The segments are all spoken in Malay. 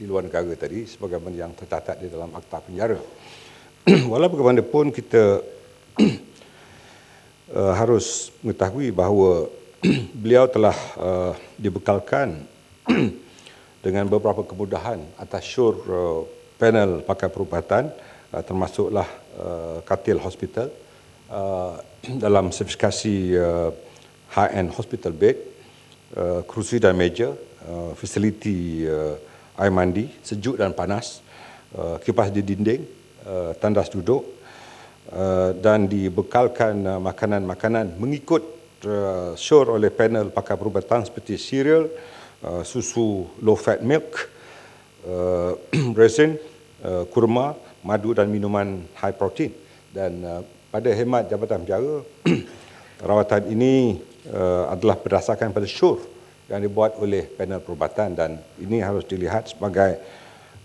di luar negara tadi sebagaimana yang tercatat di dalam akta penjara. Walau bagaimanapun kita uh, harus mengetahui bahawa beliau telah uh, dibekalkan dengan beberapa kemudahan atas syur uh, panel pakai perubatan uh, termasuklah uh, katil hospital uh, dalam sertifikasi uh, high-end hospital bed, uh, kerusi dan meja, uh, fasiliti uh, air mandi sejuk dan panas, uh, kipas di dinding, uh, tandas duduk uh, dan dibekalkan uh, makanan-makanan uh, mengikut uh, sure oleh panel pakar perubatan seperti cereal, uh, susu low fat milk, uh, resin, uh, kurma, madu dan minuman high protein dan uh, pada hemat Jabatan Penjara, rawatan ini uh, adalah berdasarkan pada syur sure yang dibuat oleh panel perubatan dan ini harus dilihat sebagai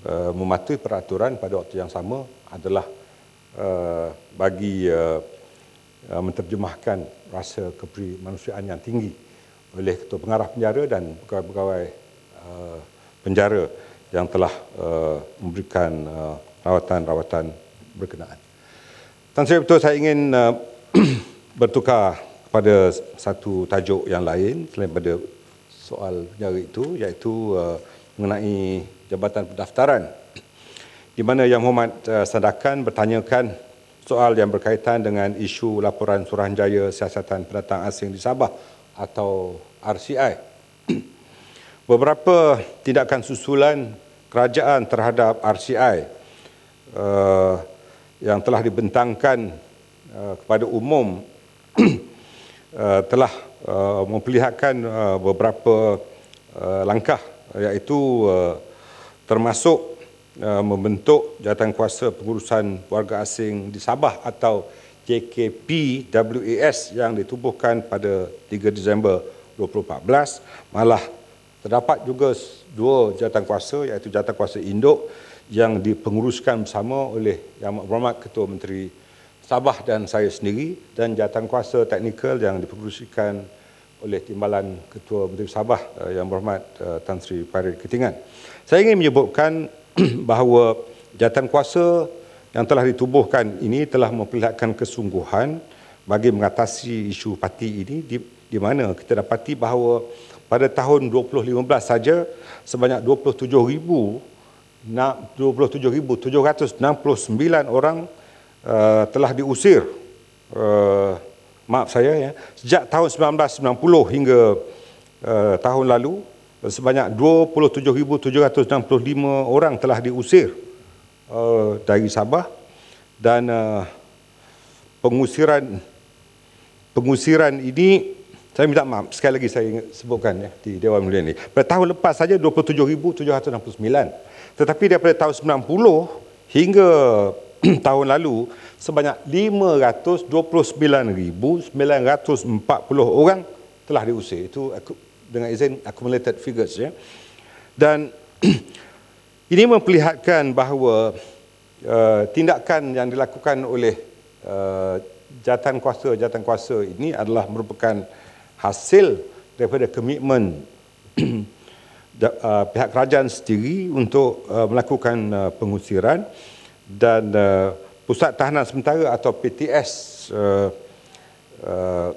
uh, eh, mematuhi peraturan pada waktu yang sama adalah uh, bagi uh, eh, uh, menterjemahkan rasa keprimanusiaan yang tinggi oleh ketua pengarah penjara dan pegawai-pegawai uh, penjara yang telah uh, memberikan rawatan-rawatan uh, berkenaan. Tan Sri Betul, saya ingin uh, bertukar kepada satu tajuk yang lain selain pada soal nyari itu iaitu uh, mengenai jabatan pendaftaran di mana Yang Hormat uh, Sandakan bertanyakan soal yang berkaitan dengan isu laporan Suruhanjaya Siasatan Pendatang Asing di Sabah atau RCI. Beberapa tindakan susulan kerajaan terhadap RCI uh, yang telah dibentangkan uh, kepada umum Uh, telah uh, memperlihatkan uh, beberapa uh, langkah iaitu uh, termasuk uh, membentuk kuasa pengurusan warga asing di Sabah atau JKPWAS yang ditubuhkan pada 3 Disember 2014 malah terdapat juga dua jawatankuasa iaitu kuasa induk yang dipenguruskan bersama oleh Yang Berhormat Ketua Menteri Sabah dan saya sendiri dan kuasa teknikal yang diperkerusikan oleh Timbalan Ketua Menteri Sabah eh, Yang Berhormat eh, Tan Sri Farid Ketingan. Saya ingin menyebutkan bahawa kuasa yang telah ditubuhkan ini telah memperlihatkan kesungguhan bagi mengatasi isu parti ini di, di mana kita dapati bahawa pada tahun 2015 saja sebanyak 27,769 orang Eh, telah diusir uh, maaf saya ya sejak tahun 1990 hingga uh, tahun lalu sebanyak 27765 orang telah diusir uh, dari Sabah dan uh, pengusiran pengusiran ini saya minta maaf sekali lagi saya sebutkan ya di Dewan Mulia ini pada tahun lepas saja 27769 tetapi daripada tahun 90 hingga tahun lalu sebanyak 529,940 orang telah diusir. Itu dengan izin accumulated figures. Ya. Dan ini memperlihatkan bahawa uh, tindakan yang dilakukan oleh uh, jatan kuasa-jatan kuasa ini adalah merupakan hasil daripada komitmen eh, pihak kerajaan sendiri untuk uh, melakukan uh, pengusiran dan uh, pusat tahanan sementara atau PTS uh, eh, uh, eh,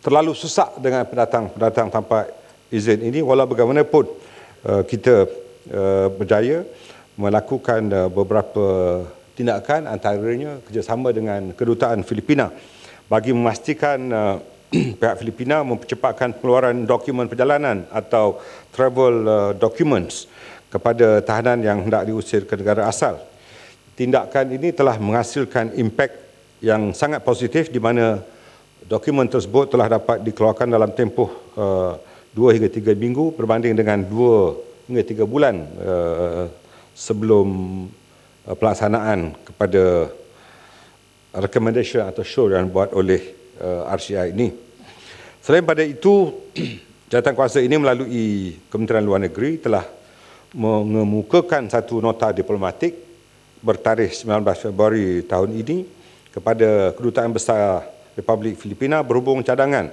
terlalu sesak dengan pendatang-pendatang tanpa izin ini walau bagaimanapun uh, kita uh, berjaya melakukan uh, beberapa tindakan antaranya kerjasama dengan kedutaan Filipina bagi memastikan uh, pihak Filipina mempercepatkan pengeluaran dokumen perjalanan atau travel uh, documents kepada tahanan yang hendak diusir ke negara asal tindakan ini telah menghasilkan impak yang sangat positif di mana dokumen tersebut telah dapat dikeluarkan dalam tempoh uh, eh, 2 hingga 3 minggu berbanding dengan 2 hingga 3 bulan uh, sebelum uh, pelaksanaan kepada recommendation atau show yang buat oleh uh, RCI ini. Selain pada itu, jawatan kuasa ini melalui Kementerian Luar Negeri telah mengemukakan satu nota diplomatik bertarikh 19 Februari tahun ini kepada Kedutaan Besar Republik Filipina berhubung cadangan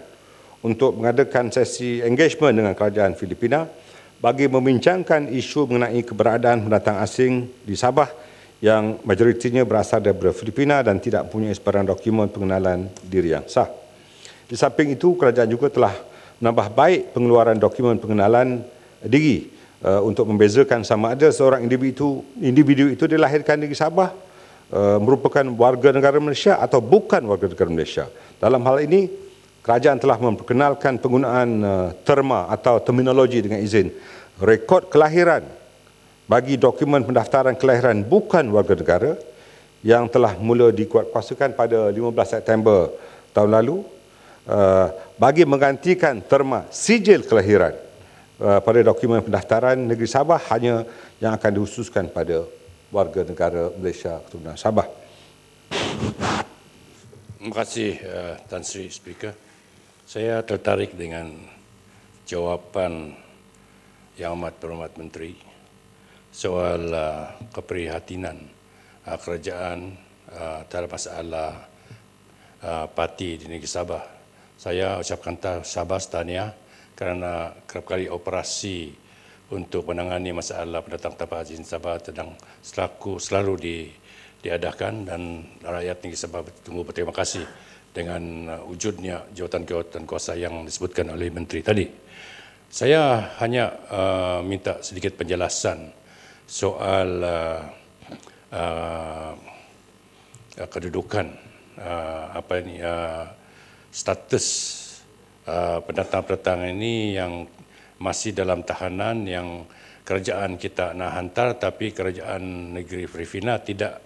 untuk mengadakan sesi engagement dengan kerajaan Filipina bagi membincangkan isu mengenai keberadaan pendatang asing di Sabah yang majoritinya berasal daripada Filipina dan tidak punya sebarang dokumen pengenalan diri yang sah. Di samping itu, kerajaan juga telah menambah baik pengeluaran dokumen pengenalan diri Uh, untuk membezakan sama ada seorang individu itu individu itu dilahirkan di Sabah uh, merupakan warga negara Malaysia atau bukan warga negara Malaysia. Dalam hal ini kerajaan telah memperkenalkan penggunaan uh, terma atau terminologi dengan izin rekod kelahiran bagi dokumen pendaftaran kelahiran bukan warga negara yang telah mula dikuatkuasakan pada 15 September tahun lalu uh, bagi menggantikan terma sijil kelahiran Eh, pada dokumen pendaftaran negeri Sabah hanya yang akan dihususkan pada warga negara Malaysia keturunan Sabah. Terima kasih eh, Tan Sri Speaker. Saya tertarik dengan jawapan Yang Amat Berhormat Menteri soal eh, keprihatinan kerajaan terhadap masalah parti di negeri Sabah. Saya ucapkan sabar setahun kerana kerap kali operasi untuk menangani masalah pendatang tanpa izin Sabah sedang selaku selalu di, diadakan dan rakyat Negeri Sabah tunggu berterima kasih dengan uh, wujudnya jawatan-jawatan kuasa yang disebutkan oleh menteri tadi. Saya hanya uh, minta sedikit penjelasan soal uh, uh, kedudukan uh, apa ini uh, status Eh, pendatang-pendatang ini yang masih dalam tahanan yang kerajaan kita nak hantar tapi kerajaan negeri Filipina tidak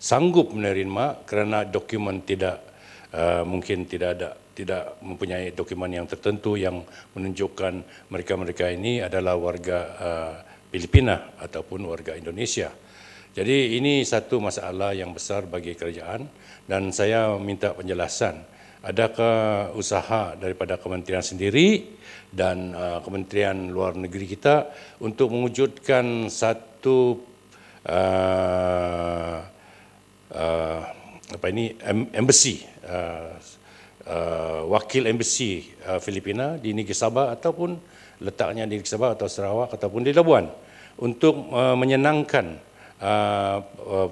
sanggup menerima kerana dokumen tidak uh, mungkin tidak ada tidak mempunyai dokumen yang tertentu yang menunjukkan mereka-mereka ini adalah warga uh, Filipina ataupun warga Indonesia. Jadi ini satu masalah yang besar bagi kerajaan dan saya minta penjelasan adakah usaha daripada kementerian sendiri dan uh, kementerian luar negeri kita untuk mewujudkan satu uh, uh, apa ini embassy uh, uh, wakil embassy uh, Filipina di Negeri Sabah ataupun letaknya di Negeri Sabah atau Sarawak ataupun di Labuan untuk uh, menyenangkan uh, uh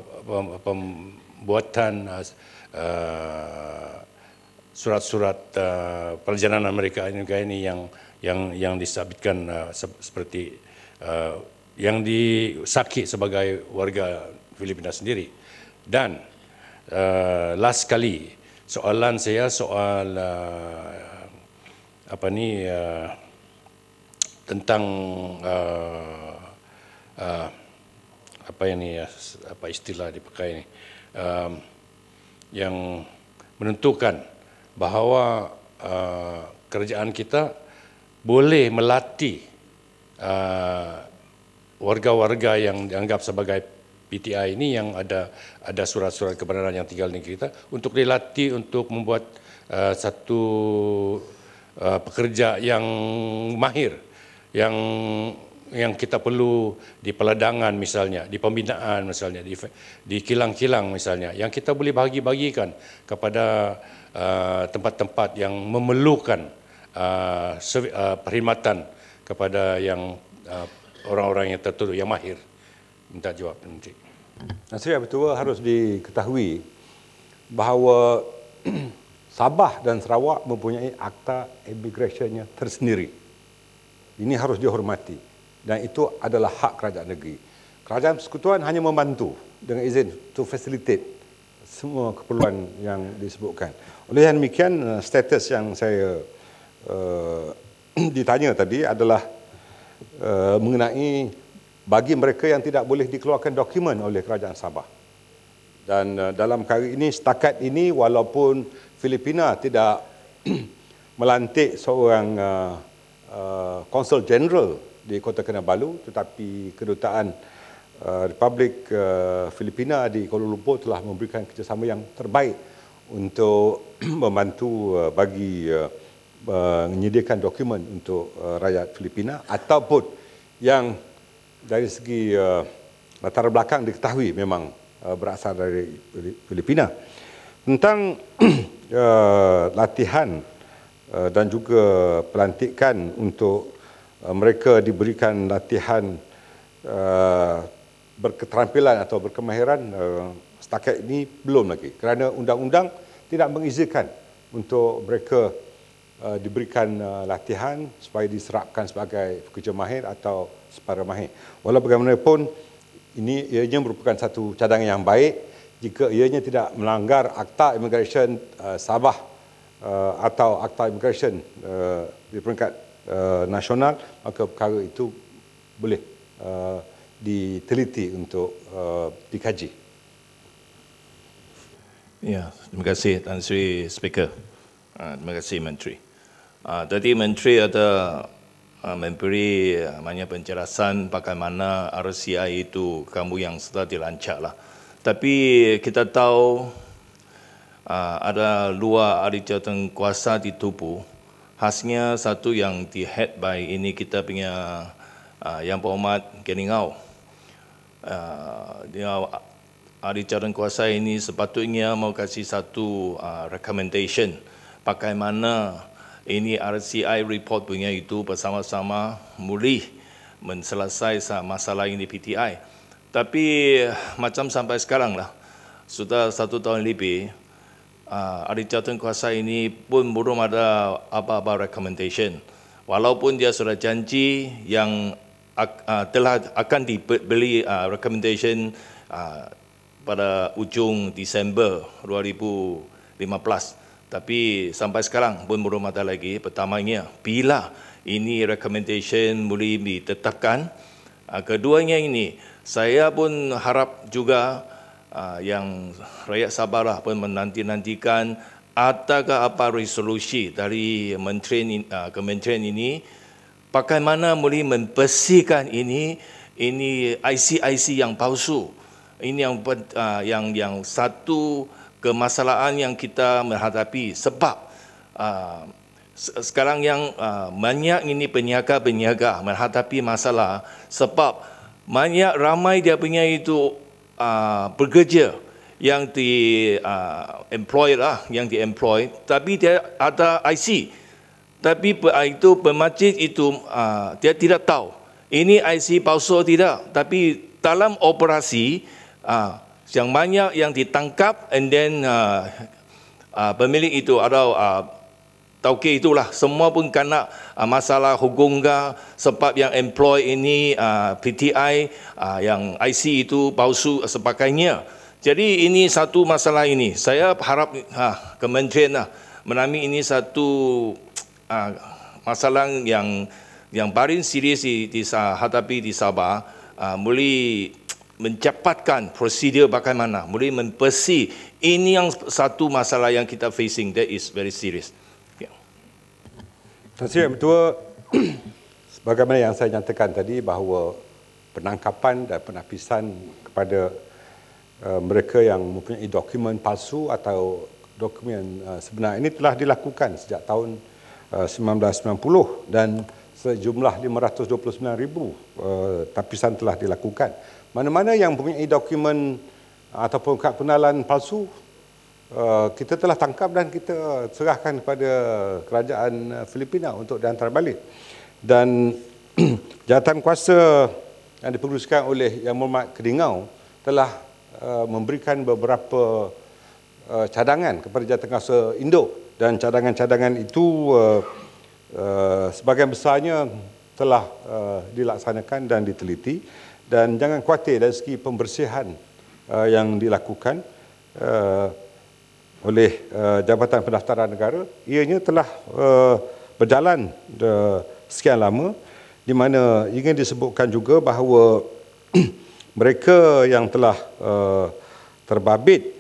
pembuatan uh, uh surat-surat uh, perjalanan mereka ini yang yang yang disabitkan uh, seperti uh, yang disakit sebagai warga Filipina sendiri dan uh, last kali soalan saya soal uh, apa ni uh, tentang uh, uh, apa ini uh, apa istilah dipakai ini uh, um, yang menentukan bahawa uh, kerajaan kita boleh melatih uh, warga-warga uh, yang dianggap sebagai PTI ini yang ada ada surat-surat kebenaran yang tinggal di kita untuk dilatih untuk membuat uh, satu uh, pekerja yang mahir yang yang kita perlu di peladangan misalnya, di pembinaan misalnya, di di kilang-kilang misalnya yang kita boleh bagi-bagikan kepada Uh, tempat-tempat yang memerlukan uh, uh, perkhidmatan kepada yang uh, orang-orang yang tertuduh yang mahir. Minta jawab nanti. Nasri Abu Tua harus diketahui bahawa Sabah dan Sarawak mempunyai akta emigrasinya tersendiri. Ini harus dihormati dan itu adalah hak kerajaan negeri. Kerajaan persekutuan hanya membantu dengan izin to facilitate semua keperluan yang disebutkan. Oleh yang demikian, eh, status yang saya uh, ditanya tadi adalah uh, mengenai bagi mereka yang tidak boleh dikeluarkan dokumen oleh kerajaan Sabah. Dan uh, dalam kali ini, setakat ini, walaupun Filipina tidak melantik seorang konsul uh, uh, general di Kota Kinabalu, tetapi kedutaan uh, Republik uh, Filipina di Kuala Lumpur telah memberikan kerjasama yang terbaik untuk membantu uh, bagi uh, uh, menyediakan dokumen untuk rakyat Filipina ataupun yang dari segi latar belakang diketahui memang berasal dari Filipina tentang latihan dan juga pelantikan untuk mereka diberikan latihan berketerampilan atau berkemahiran setakat ini belum lagi kerana undang-undang tidak mengizinkan untuk mereka uh, diberikan uh, latihan supaya diserapkan sebagai pekerja mahir atau separa mahir. Walau bagaimanapun, ini ianya merupakan satu cadangan yang baik jika ianya tidak melanggar Akta Immigration uh, Sabah uh, atau Akta Immigration uh, di peringkat uh, nasional, maka perkara itu boleh uh, diteliti untuk uh, dikaji. Ya, terima kasih Tan Sri Speaker. Uh, terima kasih Menteri. Uh, tadi Menteri ada uh, memberi uh, banyak penjelasan bagaimana RCI itu kamu yang sudah dilancar lah. Tapi kita tahu uh, ada luar ada jatuh kuasa di tubuh. Khasnya satu yang di head by ini kita punya uh, yang berhormat Geningau. Uh, dia, ahli calon kuasa ini sepatutnya mau kasih satu uh, recommendation bagaimana ini RCI report punya itu bersama-sama mulih menyelesaikan masalah ini PTI. Tapi macam sampai sekarang lah, sudah satu tahun lebih, uh, ahli calon kuasa ini pun belum ada apa-apa recommendation. Walaupun dia sudah janji yang uh, telah akan dibeli uh, recommendation uh, pada ujung Disember 2015 tapi sampai sekarang pun belum ada lagi Pertama ini, bila ini recommendation boleh ditetapkan ah, keduanya ini saya pun harap juga ah, yang rakyat Sabah lah pun menanti-nantikan ataukah apa resolusi dari kementerian ah, kementerian ini bagaimana boleh membersihkan ini ini IC-IC yang palsu ini yang uh, yang yang satu kemasalahan yang kita menghadapi sebab uh, sekarang yang uh, banyak ini peniaga-peniaga menghadapi masalah sebab banyak ramai dia punya itu uh, bekerja yang di uh, employ lah yang di employ tapi dia ada IC tapi itu pemacit itu uh, dia tidak tahu ini IC palsu tidak tapi dalam operasi uh, yang banyak yang ditangkap and then uh, uh, pemilik itu atau uh, tauke itulah semua pun kena uh, masalah hugungga sebab yang employ ini uh, PTI uh, yang IC itu palsu sebagainya. Jadi ini satu masalah ini. Saya harap uh, kementerian uh, menami ini satu uh, masalah yang yang paling serius di, di, di hadapi di Sabah uh, mulai mencapatkan prosedur bagaimana boleh mempersi ini yang satu masalah yang kita facing that is very serious. Yeah. Tuan Sri sebagaimana yang saya nyatakan tadi bahawa penangkapan dan penapisan kepada uh, mereka yang mempunyai dokumen palsu atau dokumen uh, sebenar ini telah dilakukan sejak tahun uh, 1990 dan sejumlah 529,000 uh, tapisan telah dilakukan mana-mana yang mempunyai dokumen ataupun kad pengenalan palsu eh, kita telah tangkap dan kita serahkan kepada kerajaan Filipina untuk dihantar balik dan jawatan kuasa yang diperluaskan oleh Yang Mulia keringau telah eh, memberikan beberapa eh, cadangan kepada jawatan kuasa Indo dan cadangan-cadangan itu sebagian besarnya telah dilaksanakan dan diteliti dan jangan khawatir dari segi pembersihan uh, yang dilakukan uh, oleh uh, Jabatan Pendaftaran Negara ianya telah uh, berjalan uh, sekian lama di mana ingin disebutkan juga bahawa mereka yang telah uh, terbabit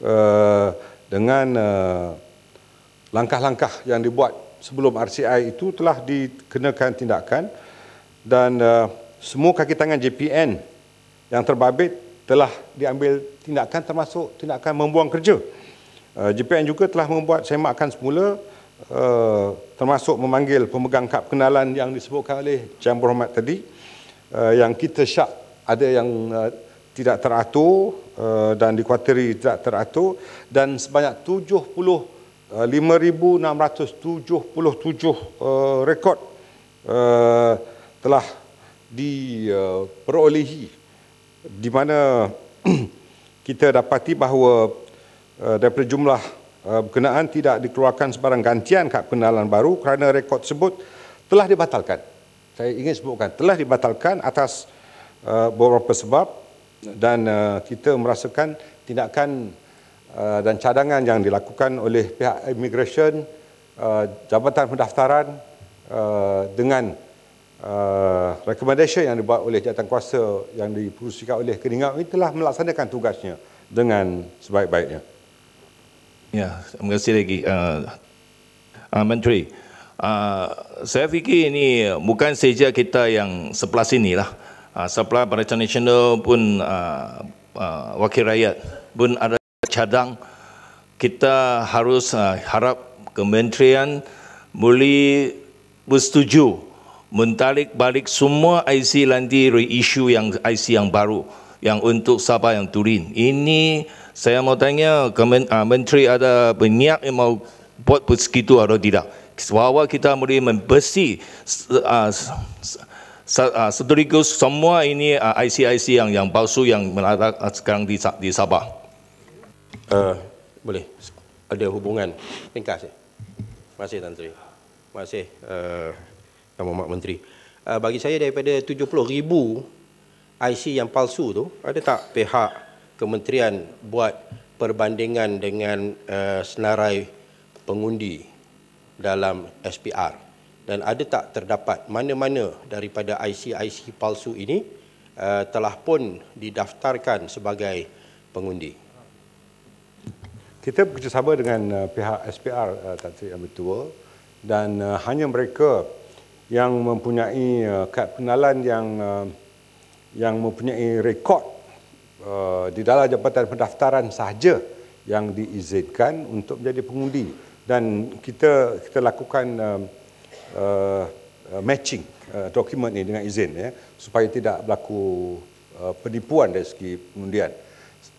uh, dengan uh, langkah-langkah uh, yang dibuat sebelum RCI itu telah dikenakan tindakan dan uh, semua kaki tangan JPN yang terbabit telah diambil tindakan termasuk tindakan membuang kerja. Uh, JPN juga telah membuat semakan semula uh, termasuk memanggil pemegang kad kenalan yang disebutkan oleh Jan Berhormat tadi uh, yang kita syak ada yang tidak teratur dan dikuatiri tidak teratur dan sebanyak 75,677 rekod telah diperolehi di mana kita dapati bahawa eh, daripada jumlah eh, berkenaan tidak dikeluarkan sebarang gantian kad pengenalan baru kerana rekod tersebut telah dibatalkan. Saya ingin sebutkan telah dibatalkan atas eh, beberapa sebab dan kita merasakan tindakan dan cadangan yang dilakukan oleh pihak immigration Jabatan Pendaftaran dengan uh, recommendation yang dibuat oleh jawatan kuasa yang diperusikan oleh Keningau ini telah melaksanakan tugasnya dengan sebaik-baiknya. Ya, terima kasih lagi. Uh, uh, Menteri, uh, saya fikir ini bukan saja kita yang sebelah sini lah. Uh, sebelah Barisan Nasional pun uh, uh, wakil rakyat pun ada cadang kita harus uh, harap kementerian boleh bersetuju Mentalik balik semua IC nanti reissue yang IC yang baru yang untuk siapa yang Turin. Ini saya mau tanya kemen, uh, ah, menteri ada banyak yang mau buat begitu atau tidak? Sebab kita boleh membersih uh, ah, ah, sedikit semua ini uh, IC-IC yang yang palsu yang melata sekarang di, di Sabah. Uh, boleh ada hubungan ringkas. Eh. Terima masih Tan Sri. Terima Uh, yang Mohd Menteri. Uh, bagi saya daripada 70,000 IC yang palsu tu, ada tak pihak kementerian buat perbandingan dengan uh, senarai pengundi dalam SPR? Dan ada tak terdapat mana-mana daripada IC-IC palsu ini uh, telah pun didaftarkan sebagai pengundi? Kita bekerjasama dengan uh, pihak SPR, uh, Tuan Sri dan uh, hanya mereka yang mempunyai uh, kad pengenalan yang uh, yang mempunyai rekod uh, di dalam jabatan pendaftaran sahaja yang diizinkan untuk menjadi pengundi dan kita kita lakukan um, uh, uh, matching uh, dokumen ini dengan izin ya supaya tidak berlaku uh, penipuan dari segi pengundian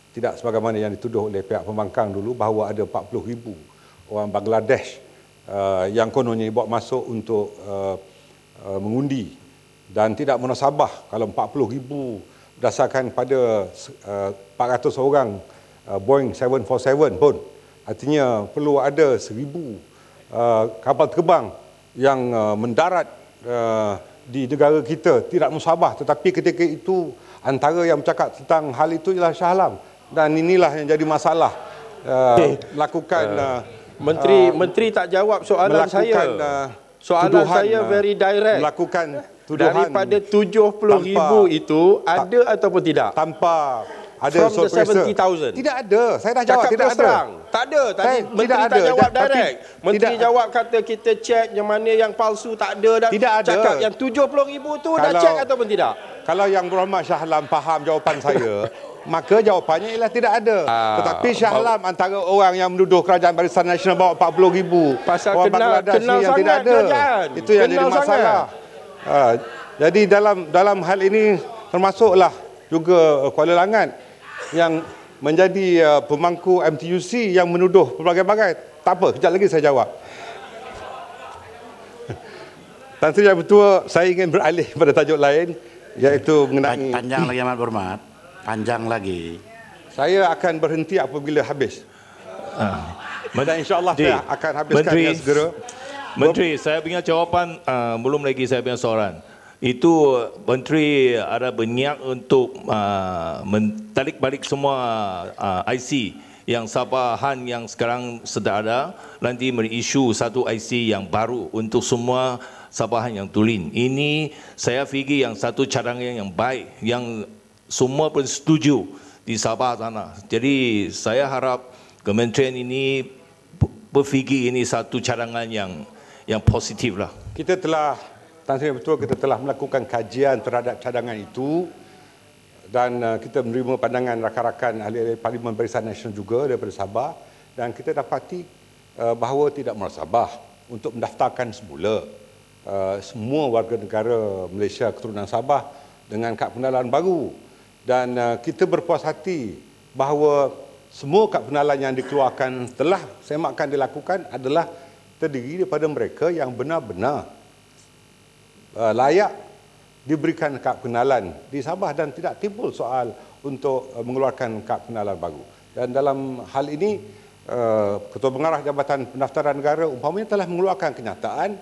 tidak sebagaimana yang dituduh oleh pihak pembangkang dulu bahawa ada 40,000 orang Bangladesh uh, yang kononnya buat masuk untuk uh, Uh, mengundi dan tidak munasabah kalau 40 ribu berdasarkan pada 400 uh, orang uh, Boeing 747 pun artinya perlu ada 1000 kapal terbang yang mendarat di negara kita tidak munasabah tetapi ketika itu antara yang bercakap tentang hal itu ialah Shah Alam dan inilah yang jadi masalah uh, okay. lakukan eh, uh, menteri uh, menteri tak jawab soalan melakukan, saya uh, Soalan tuduhan, saya ah, very direct. Melakukan tuduhan daripada ribu itu ada ta- ataupun tidak? Tanpa ada so the 70,000. Tidak ada. Saya dah jawab tidak ada. Tak ada. Tadi saya, menteri tidak tak ada. jawab da- direct. Tapi, menteri tidak. jawab kata kita check yang mana yang palsu tak ada dan tidak ada. cakap yang 70,000 tu kalau, dah check ataupun tidak? Kalau yang Rahmat Syahlam faham jawapan saya, maka jawapannya ialah tidak ada uh, tetapi Shah Alam antara orang yang menuduh kerajaan Barisan Nasional bawa 40,000 pasal orang kenal, Bangladesh kenal yang tidak ada kerajaan. itu yang kenal jadi masalah uh, jadi dalam dalam hal ini termasuklah juga eh, Kuala Langat yang menjadi uh, pemangku MTUC yang menuduh pelbagai-bagai tak apa kejap lagi saya jawab Tan Sri Yang Bertua, saya ingin beralih pada tajuk lain iaitu mengenai... Panjang lagi amat berhormat panjang lagi. Saya akan berhenti apabila habis. Uh, dan insyaAllah saya akan habiskan Menteri, dengan segera. Menteri, saya punya jawapan, uh, belum lagi saya punya soalan. Itu Menteri ada berniat untuk uh, ah, tarik balik semua uh, IC yang Sabah Han yang sekarang sedang ada nanti merisu satu IC yang baru untuk semua Sabah Han yang tulin. Ini saya fikir yang satu cadangan yang baik yang semua pun setuju di Sabah sana. Jadi saya harap kementerian ini berfikir ini satu cadangan yang yang positif lah. Kita telah Tan Sri Ketua kita telah melakukan kajian terhadap cadangan itu dan uh, kita menerima pandangan rakan-rakan ahli-ahli Parlimen Barisan Nasional juga daripada Sabah dan kita dapati uh, bahawa tidak merasa Sabah untuk mendaftarkan semula uh, semua warga negara Malaysia keturunan Sabah dengan kad pengenalan baru dan uh, kita berpuas hati bahawa semua kad penalan yang dikeluarkan telah semakkan dilakukan adalah terdiri daripada mereka yang benar-benar uh, layak diberikan kad penalan di Sabah dan tidak timbul soal untuk uh, mengeluarkan kad penalan baru. Dan dalam hal ini, uh, Ketua Pengarah Jabatan Pendaftaran Negara umpamanya telah mengeluarkan kenyataan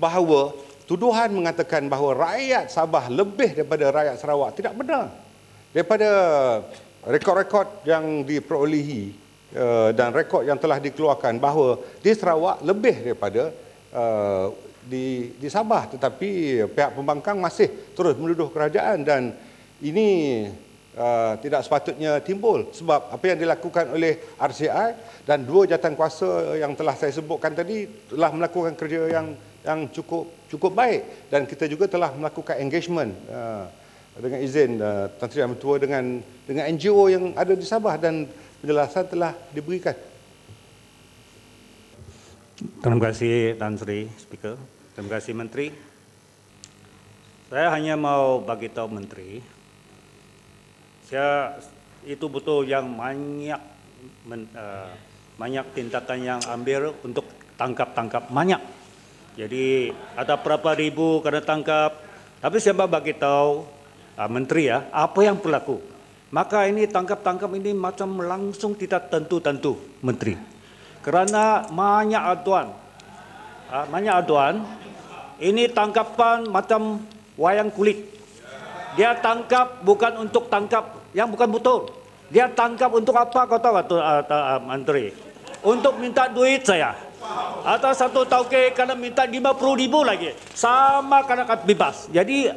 bahawa tuduhan mengatakan bahawa rakyat Sabah lebih daripada rakyat Sarawak tidak benar daripada rekod-rekod yang diperolehi uh, dan rekod yang telah dikeluarkan bahawa di Sarawak lebih daripada uh, di, di Sabah tetapi pihak pembangkang masih terus menuduh kerajaan dan ini uh, tidak sepatutnya timbul sebab apa yang dilakukan oleh RCI dan dua jawatan kuasa yang telah saya sebutkan tadi telah melakukan kerja yang yang cukup cukup baik dan kita juga telah melakukan engagement uh, dengan izin uh, Tuan Seri Yang Mertua dengan dengan NGO yang ada di Sabah dan penjelasan telah diberikan. Terima kasih Tuan Seri Speaker. Terima kasih Menteri. Saya hanya mau bagi tahu Menteri. Saya itu betul yang banyak men, uh, banyak tindakan yang ambil untuk tangkap-tangkap banyak. Jadi ada berapa ribu kena tangkap. Tapi siapa bagi tahu Ah, menteri ya, apa yang berlaku? Maka ini tangkap-tangkap ini macam langsung tidak tentu-tentu menteri. Kerana banyak aduan, ah, banyak aduan, ini tangkapan macam wayang kulit. Dia tangkap bukan untuk tangkap yang bukan betul. Dia tangkap untuk apa kau tahu atau, atau, uh, menteri? Untuk minta duit saya. Atau satu tauke karena minta 50 ribu lagi. Sama karena bebas. Jadi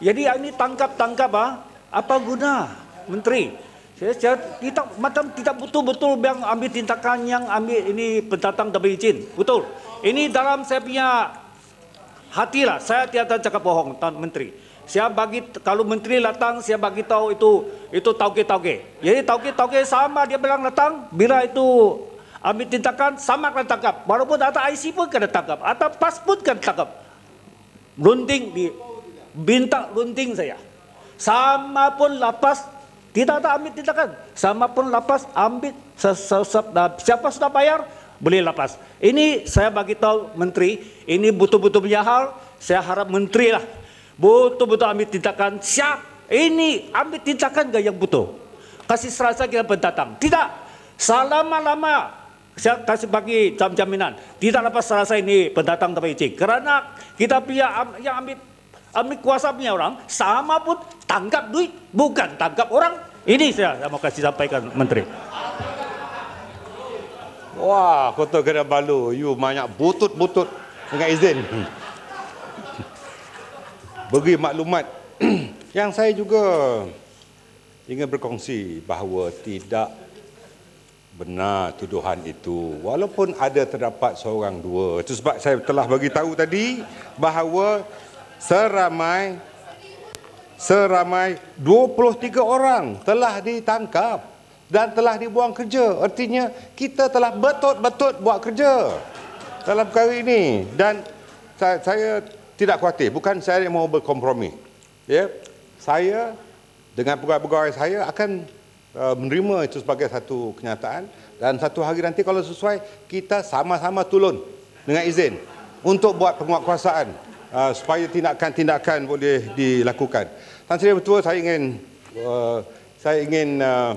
jadi yang ini tangkap-tangkap ah, apa guna menteri? Saya, saya tidak macam kita betul-betul yang ambil tindakan yang ambil ini pendatang tak berizin, Betul. Ini dalam saya punya hati lah. Saya tiada cakap bohong, Tuan Menteri. Saya bagi kalau menteri datang saya bagi tahu itu itu tauke tauke. Jadi tauke tauke sama dia bilang datang bila itu ambil tindakan sama kena tangkap. Walaupun ada IC pun kena tangkap, atau pas pun kena tangkap. Runding di Bintang gunting saya. Sama pun lapas, tidak ada ambil tindakan. Sama pun lapas, ambil. Nah, siapa sudah bayar, boleh lapas. Ini saya bagi tahu menteri, ini butuh betul hal, Saya harap menteri lah. butuh butuh ambil tindakan. Siap, ini ambil tindakan gak yang butuh. Kasih serasa kita pendatang. Tidak, selama-lama saya kasih bagi jam jaminan tidak lepas serasa ini pendatang tapi cik, karena kita punya yang ambil ambil kuasa punya orang sama pun tangkap duit bukan tangkap orang ini saya, saya mau kasih sampaikan menteri wah kota kena balu you banyak butut-butut dengan izin beri maklumat yang saya juga ingin berkongsi bahawa tidak benar tuduhan itu walaupun ada terdapat seorang dua itu sebab saya telah bagi tahu tadi bahawa seramai seramai 23 orang telah ditangkap dan telah dibuang kerja. Artinya kita telah betul-betul buat kerja dalam perkara ini dan saya, saya tidak khawatir bukan saya yang mau berkompromi. Ya. Yeah. Saya dengan pegawai-pegawai saya akan uh, menerima itu sebagai satu kenyataan dan satu hari nanti kalau sesuai kita sama-sama tulun dengan izin untuk buat penguatkuasaan uh, supaya tindakan-tindakan boleh dilakukan. Tan Sri Ketua, saya ingin uh, saya ingin uh,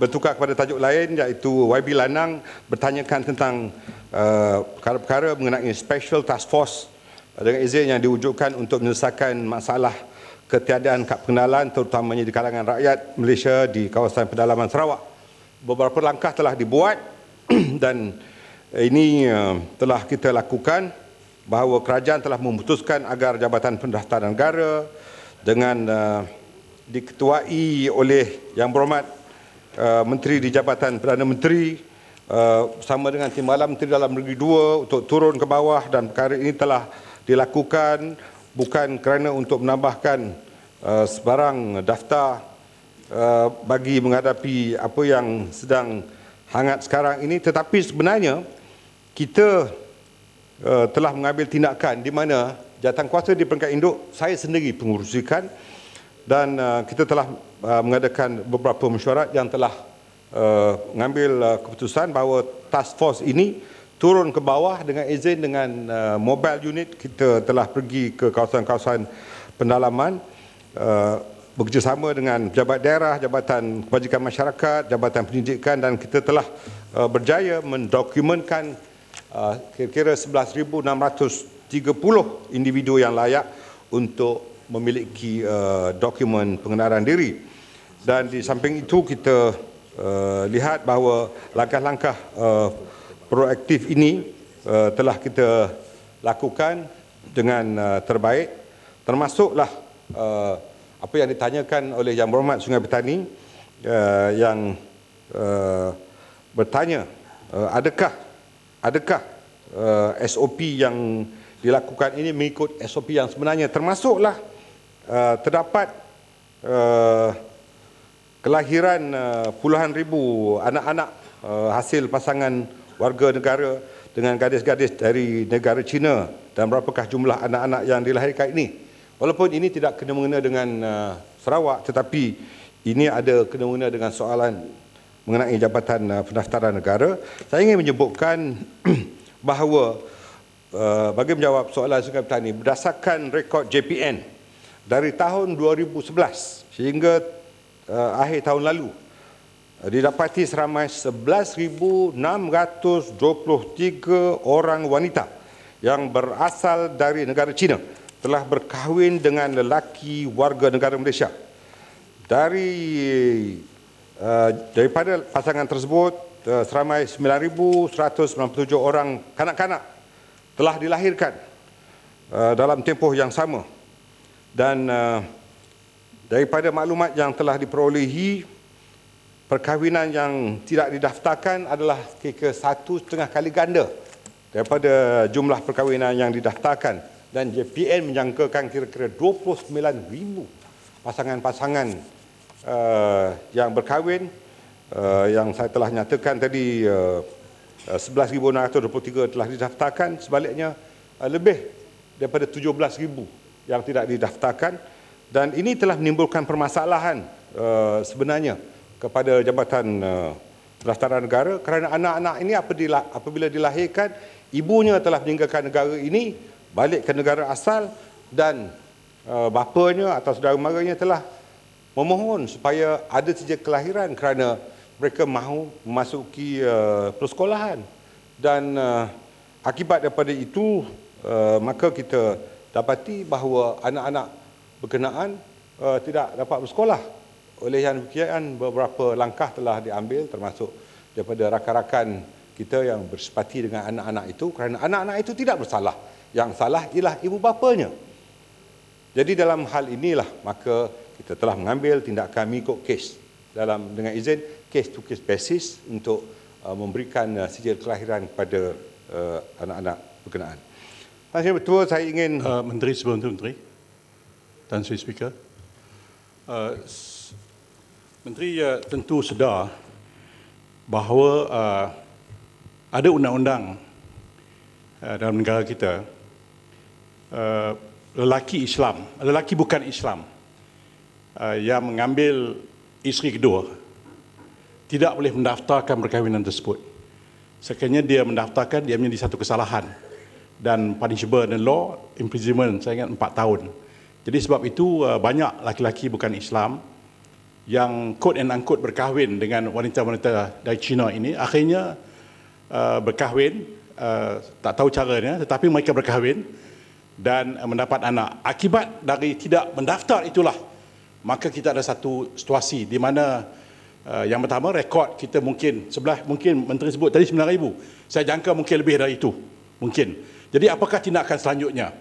bertukar kepada tajuk lain iaitu YB Lanang bertanyakan tentang eh, perkara-perkara uh, mengenai special task force dengan izin yang diwujudkan untuk menyelesaikan masalah ketiadaan kad pengenalan terutamanya di kalangan rakyat Malaysia di kawasan pedalaman Sarawak. Beberapa langkah telah dibuat dan ini telah kita lakukan bahawa kerajaan telah memutuskan agar Jabatan Pendaftaran Negara dengan uh, diketuai oleh Yang Berhormat uh, Menteri di Jabatan Perdana Menteri bersama uh, dengan Timbalan Menteri Dalam Negeri 2 untuk turun ke bawah dan perkara ini telah dilakukan bukan kerana untuk menambahkan uh, sebarang daftar uh, bagi menghadapi apa yang sedang hangat sekarang ini tetapi sebenarnya kita Eh, telah mengambil tindakan di mana jawatan kuasa di peringkat induk saya sendiri pengurusikan dan eh, kita telah eh, mengadakan beberapa mesyuarat yang telah mengambil keputusan bahawa task force ini turun ke bawah dengan izin dengan mobile unit kita telah pergi ke kawasan-kawasan pendalaman bekerjasama dengan pejabat daerah, jabatan kebajikan masyarakat, jabatan pendidikan dan kita telah berjaya mendokumentkan Ah, kira-kira 11,630 individu yang layak untuk memiliki uh, dokumen pengenalan diri. Dan di samping itu kita uh, lihat bahawa langkah-langkah uh, proaktif ini uh, telah kita lakukan dengan uh, terbaik termasuklah uh, apa yang ditanyakan oleh Yang Berhormat Sungai Petani uh, yang uh, bertanya uh, adakah adakah uh, SOP yang dilakukan ini mengikut SOP yang sebenarnya termasuklah uh, terdapat uh, kelahiran uh, puluhan ribu anak-anak uh, hasil pasangan warga negara dengan gadis-gadis dari negara China dan berapakah jumlah anak-anak yang dilahirkan ini walaupun ini tidak kena mengena dengan uh, Sarawak tetapi ini ada kena mengena dengan soalan mengenai jabatan uh, pendaftaran negara saya ingin menyebutkan bahawa uh, bagi menjawab soalan Sungai Petani berdasarkan rekod JPN dari tahun 2011 sehingga uh, akhir tahun lalu didapati seramai 11,623 orang wanita yang berasal dari negara China telah berkahwin dengan lelaki warga negara Malaysia. Dari Eh, daripada pasangan tersebut uh, seramai 9197 orang kanak-kanak telah dilahirkan uh, dalam tempoh yang sama dan uh, daripada maklumat yang telah diperolehi perkahwinan yang tidak didaftarkan adalah kira satu setengah kali ganda daripada jumlah perkahwinan yang didaftarkan dan JPN menjangkakan kira-kira 29,000 pasangan-pasangan uh, yang berkahwin uh, yang saya telah nyatakan tadi uh, 11623 uh, telah didaftarkan sebaliknya uh, lebih daripada 17000 yang tidak didaftarkan dan ini telah menimbulkan permasalahan uh, sebenarnya kepada jabatan uh, pendaftaran negara kerana anak-anak ini apabila dilahirkan ibunya telah meninggalkan negara ini balik ke negara asal dan uh, bapanya atau saudara maranya telah memohon supaya ada sejak kelahiran kerana mereka mahu memasuki uh, persekolahan dan uh, akibat daripada itu uh, maka kita dapati bahawa anak-anak berkenaan uh, tidak dapat bersekolah oleh yang demikian beberapa langkah telah diambil termasuk daripada rakan-rakan kita yang bersepati dengan anak-anak itu kerana anak-anak itu tidak bersalah yang salah ialah ibu bapanya jadi dalam hal inilah maka kita telah mengambil tindakan mengikut kes dalam dengan izin case to case basis untuk uh, memberikan uh, sijil kelahiran kepada uh, anak-anak berkenaan. Tuan Sri Betul saya ingin uh, Menteri sebelum itu, Menteri Tuan Sri Speaker. Uh, Menteri uh, tentu sedar bahawa uh, ada undang-undang uh, dalam negara kita uh, lelaki Islam, lelaki bukan Islam Ah, yang mengambil isteri kedua tidak boleh mendaftarkan perkahwinan tersebut. Sekiranya dia mendaftarkan, dia menjadi satu kesalahan dan punishable dan law imprisonment saya ingat empat tahun. Jadi sebab itu ah, banyak laki-laki bukan Islam yang kod dan angkut berkahwin dengan wanita-wanita dari China ini akhirnya ah, berkahwin tak tahu caranya tetapi mereka berkahwin dan mendapat anak. Akibat dari tidak mendaftar itulah maka kita ada satu situasi di mana uh, yang pertama rekod kita mungkin sebelah mungkin menteri sebut tadi 9000 saya jangka mungkin lebih dari itu mungkin jadi apakah tindakan selanjutnya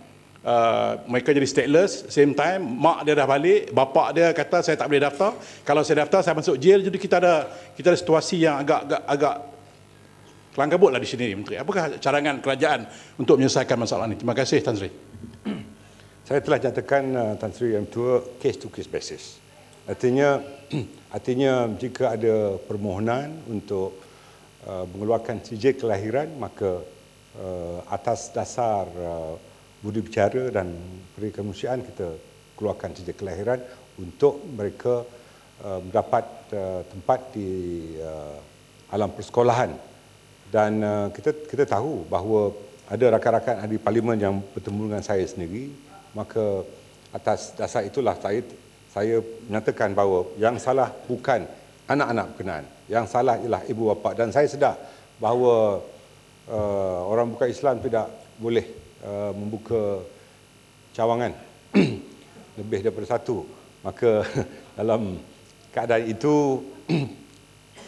uh, mereka jadi stateless same time mak dia dah balik bapa dia kata saya tak boleh daftar kalau saya daftar saya masuk jail jadi kita ada kita ada situasi yang agak agak agak kelangkabutlah di sini menteri apakah cadangan kerajaan untuk menyelesaikan masalah ini terima kasih tan sri saya telah nyatakan uh, Tan Sri yang tua case to case basis. Artinya artinya jika ada permohonan untuk uh, mengeluarkan CJ kelahiran maka uh, atas dasar uh, budi bicara dan peri kita keluarkan sejak kelahiran untuk mereka uh, mendapat uh, tempat di uh, alam persekolahan dan uh, kita kita tahu bahawa ada rakan-rakan ahli parlimen yang bertemu dengan saya sendiri maka atas dasar itulah saya saya menyatakan bahawa yang salah bukan anak-anak berkenaan yang salah ialah ibu bapa dan saya sedar bahawa uh, orang bukan Islam tidak boleh uh, membuka cawangan lebih daripada satu maka dalam keadaan itu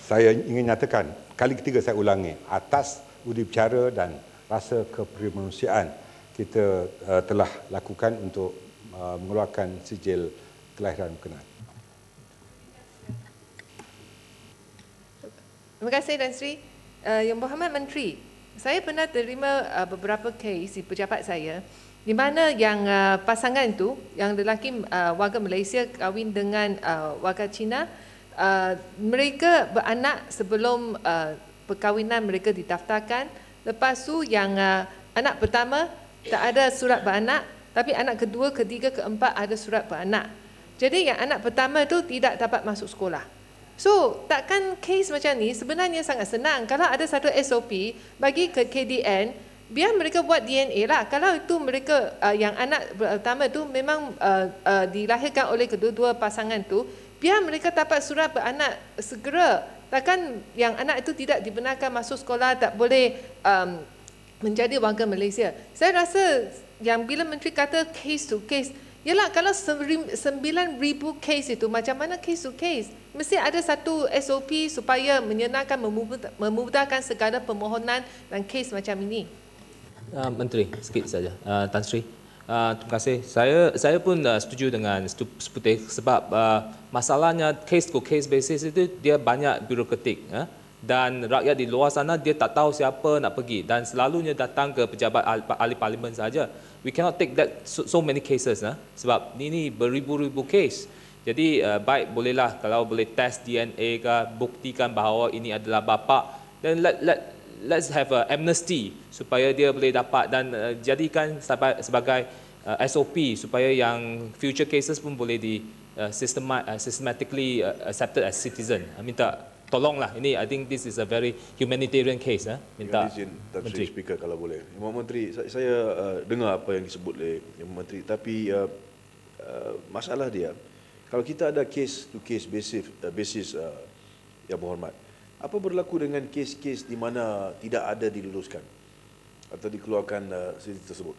saya ingin nyatakan kali ketiga saya ulangi atas budi bicara dan rasa kepermanusiaan kita uh, telah lakukan untuk uh, mengeluarkan sijil kelahiran berkenaan. Terima kasih Dan Sri. Uh, Yang Berhormat Menteri, saya pernah terima uh, beberapa kes di pejabat saya di mana yang uh, pasangan itu, yang lelaki uh, warga Malaysia kahwin dengan uh, warga Cina, uh, mereka beranak sebelum uh, perkahwinan mereka didaftarkan. Lepas tu yang uh, anak pertama tak ada surat beranak tapi anak kedua, ketiga, keempat ada surat beranak. Jadi yang anak pertama tu tidak dapat masuk sekolah. So, takkan kes macam ni sebenarnya sangat senang. Kalau ada satu SOP bagi ke KDN, biar mereka buat DNA lah. Kalau itu mereka uh, yang anak pertama tu memang uh, uh, dilahirkan oleh kedua-dua pasangan tu, biar mereka dapat surat beranak segera. Takkan yang anak itu tidak dibenarkan masuk sekolah, tak boleh um, menjadi warga Malaysia. Saya rasa yang bila menteri kata case to case, ialah kalau 9,000 case itu macam mana case to case? Mesti ada satu SOP supaya menyenangkan, memudahkan segala permohonan dan case macam ini. Uh, menteri, sikit saja. Uh, Tan Sri. Uh, terima kasih. Saya saya pun uh, setuju dengan seputih sebab uh, masalahnya case to case basis itu dia banyak birokratik. Uh dan rakyat di luar sana dia tak tahu siapa nak pergi dan selalunya datang ke pejabat ahli, ahli parlimen saja. We cannot take that so, so many cases lah. sebab ini beribu-ribu case. Jadi uh, baik bolehlah kalau boleh test DNA ke buktikan bahawa ini adalah bapa then let let let's have a amnesty supaya dia boleh dapat dan uh, jadikan sebagai, sebagai uh, SOP supaya yang future cases pun boleh di uh, systemat, uh, systematically uh, accepted as citizen. Minta tolonglah ini I think this is a very humanitarian case ya. Minta izin Menteri Speaker kalau boleh. Yang Menteri saya, saya uh, dengar apa yang disebut oleh Yang Menteri tapi uh, uh, masalah dia kalau kita ada case to case basis uh, basis uh, yang berhormat apa berlaku dengan case case di mana tidak ada diluluskan atau dikeluarkan uh, sesi tersebut?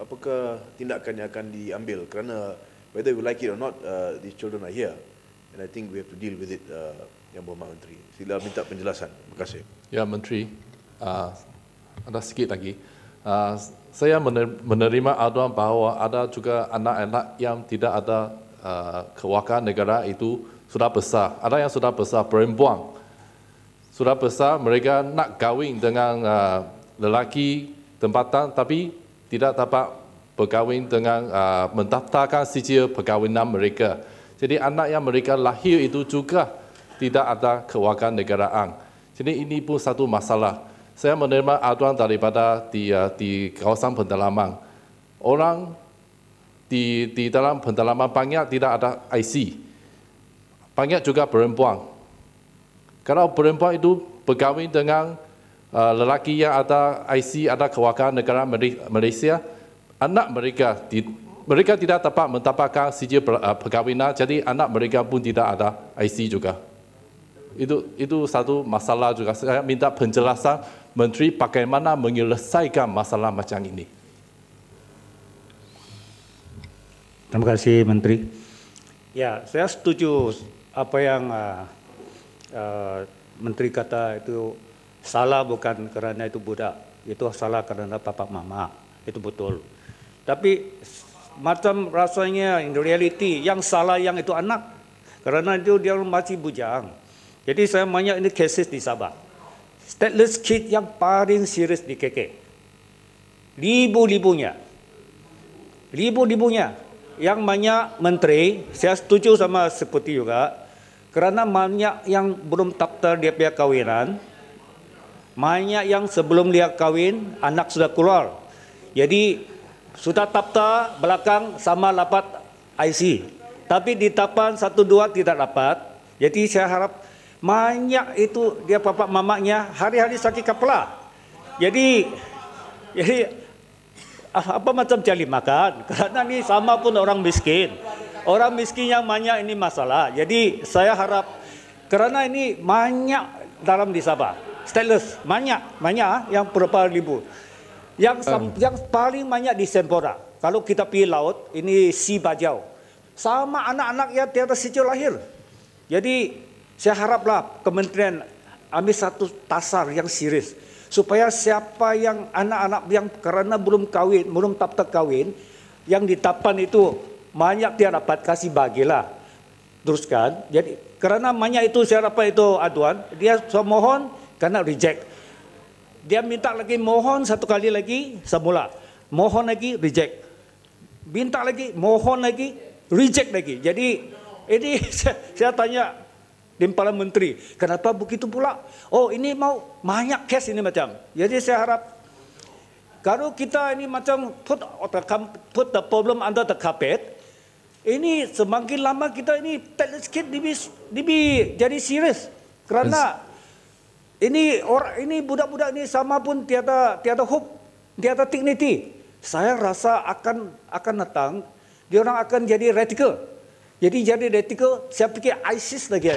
Apakah tindakan yang akan diambil kerana whether we like it or not uh, these children are here and I think we have to deal with it uh, yang Berhormat Menteri. Sila minta penjelasan. Terima kasih. Ya Menteri, uh, ada sikit lagi. Uh, saya menerima aduan bahawa ada juga anak-anak yang tidak ada uh, ah, kewakilan negara itu sudah besar. Ada yang sudah besar, perempuan. Sudah besar, mereka nak kahwin dengan uh, lelaki tempatan tapi tidak dapat berkawin dengan uh, mendaftarkan sijil perkahwinan mereka. Jadi anak yang mereka lahir itu juga tidak ada kewangan ang. Jadi ini pun satu masalah. Saya menerima aduan daripada di, eh, di kawasan pendalaman. Orang di, di dalam pendalaman banyak tidak ada IC. Banyak juga perempuan. Kalau perempuan itu berkahwin dengan uh, lelaki yang ada IC, ada kewakilan negara Malaysia, anak mereka di, mereka tidak dapat mendapatkan sijil eh, perkahwinan, jadi anak mereka pun tidak ada IC juga itu itu satu masalah juga saya minta penjelasan menteri bagaimana menyelesaikan masalah macam ini. Terima kasih menteri. Ya, saya setuju apa yang uh, uh, menteri kata itu salah bukan kerana itu budak, itu salah kerana papa mama. Itu betul. Tapi macam rasanya in the reality yang salah yang itu anak kerana itu dia masih bujang. Jadi saya banyak ini cases di Sabah. Stateless kid yang paling serius di KK. Libu-libunya, libu-libunya, Yang banyak menteri, saya setuju sama seperti juga. Kerana banyak yang belum daftar dia pihak kawinan. Banyak yang sebelum dia kahwin, anak sudah keluar. Jadi, sudah daftar belakang sama lapat IC. Tapi di tapan satu dua tidak dapat. Jadi saya harap banyak itu dia bapak mamaknya hari-hari sakit kepala. Jadi jadi ah, apa macam cari makan karena ini sama pun orang miskin. Orang miskin yang banyak ini masalah. Jadi saya harap karena ini banyak dalam di Sabah. Stainless banyak, banyak ah, yang berapa ribu. Yang um. yang paling banyak di Sempora. Kalau kita pergi laut, ini si bajau. Sama anak-anak yang tiada sejak lahir. Jadi Saya haraplah kementerian ambil satu tasar yang serius supaya siapa yang anak-anak yang kerana belum kahwin, belum tap tak terkahwin, yang ditapan itu banyak dia dapat kasih bagilah. Teruskan. Jadi kerana banyak itu saya dapat itu aduan, dia saya mohon kena reject. Dia minta lagi mohon satu kali lagi semula. Mohon lagi reject. Minta lagi, mohon lagi, reject lagi. Jadi ini saya, saya tanya Dimpalan menteri. Kenapa begitu pula? Oh ini mau banyak kes ini macam. Jadi saya harap kalau kita ini macam put, put the problem under the carpet, ini semakin lama kita ini take sikit lebih, lebih jadi serius. Kerana ini orang ini budak-budak ini sama pun tiada tiada hub tiada dignity. Saya rasa akan akan datang, dia orang akan jadi radical. Jadi jadi radical, saya fikir ISIS lagi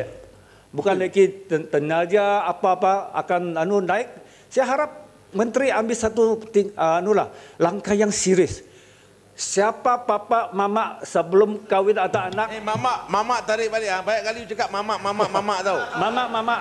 Bukan lagi tenaga apa-apa akan anu naik. Saya harap menteri ambil satu anu lah langkah yang serius. Siapa papa Mama sebelum kahwin atau anak? Eh, Mama mamak tarik balik. Ha? Banyak kali cakap Mama Mama Mama tau. Mama Mama.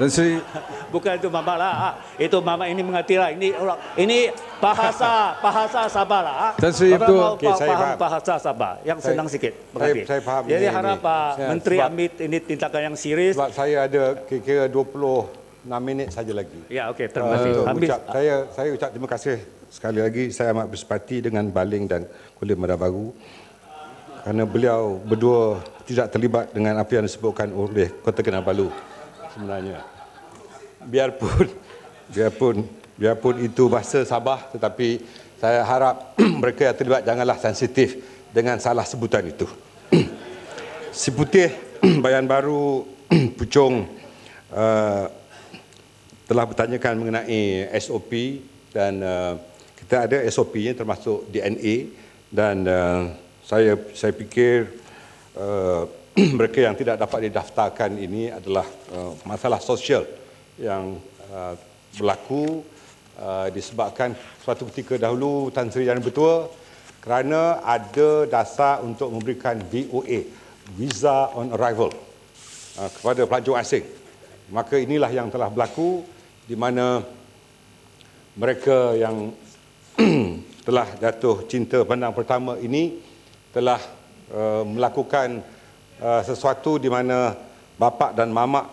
Tuan Sri. Bukan itu Mama lah. Ha? Itu Mama ini mengerti lah. Ini, ini bahasa, bahasa Sabah lah. Ha? Tuan Sri itu. Okay, saya paham, paham. bahasa Sabah Yang saya, senang sikit. Saya, saya, saya faham. Jadi harap Pak Menteri Amit ini tindakan yang serius. Sebab saya ada kira-kira 20 6 minit saja lagi. Ya, okey. Terima ah, kasih. Uh, Habis. saya saya ucap terima kasih sekali lagi. Saya amat bersepati dengan Baling dan Kulim Merah Baru. Kerana beliau berdua tidak terlibat dengan apa yang disebutkan oleh Kota Kinabalu sebenarnya. Biarpun biarpun biarpun itu bahasa Sabah tetapi saya harap mereka yang terlibat janganlah sensitif dengan salah sebutan itu. si putih Bayan Baru Pucung uh, eh, telah bertanyakan mengenai SOP dan uh, kita ada SOP-nya termasuk DNA dan uh, saya saya fikir uh, mereka yang tidak dapat didaftarkan ini adalah uh, masalah sosial yang uh, berlaku uh, disebabkan suatu ketika dahulu Tan Sri dan Betua kerana ada dasar untuk memberikan VOA visa on arrival uh, kepada pelancong asing maka inilah yang telah berlaku di mana mereka yang telah jatuh cinta pandang pertama ini telah uh, melakukan uh, sesuatu di mana bapa dan mama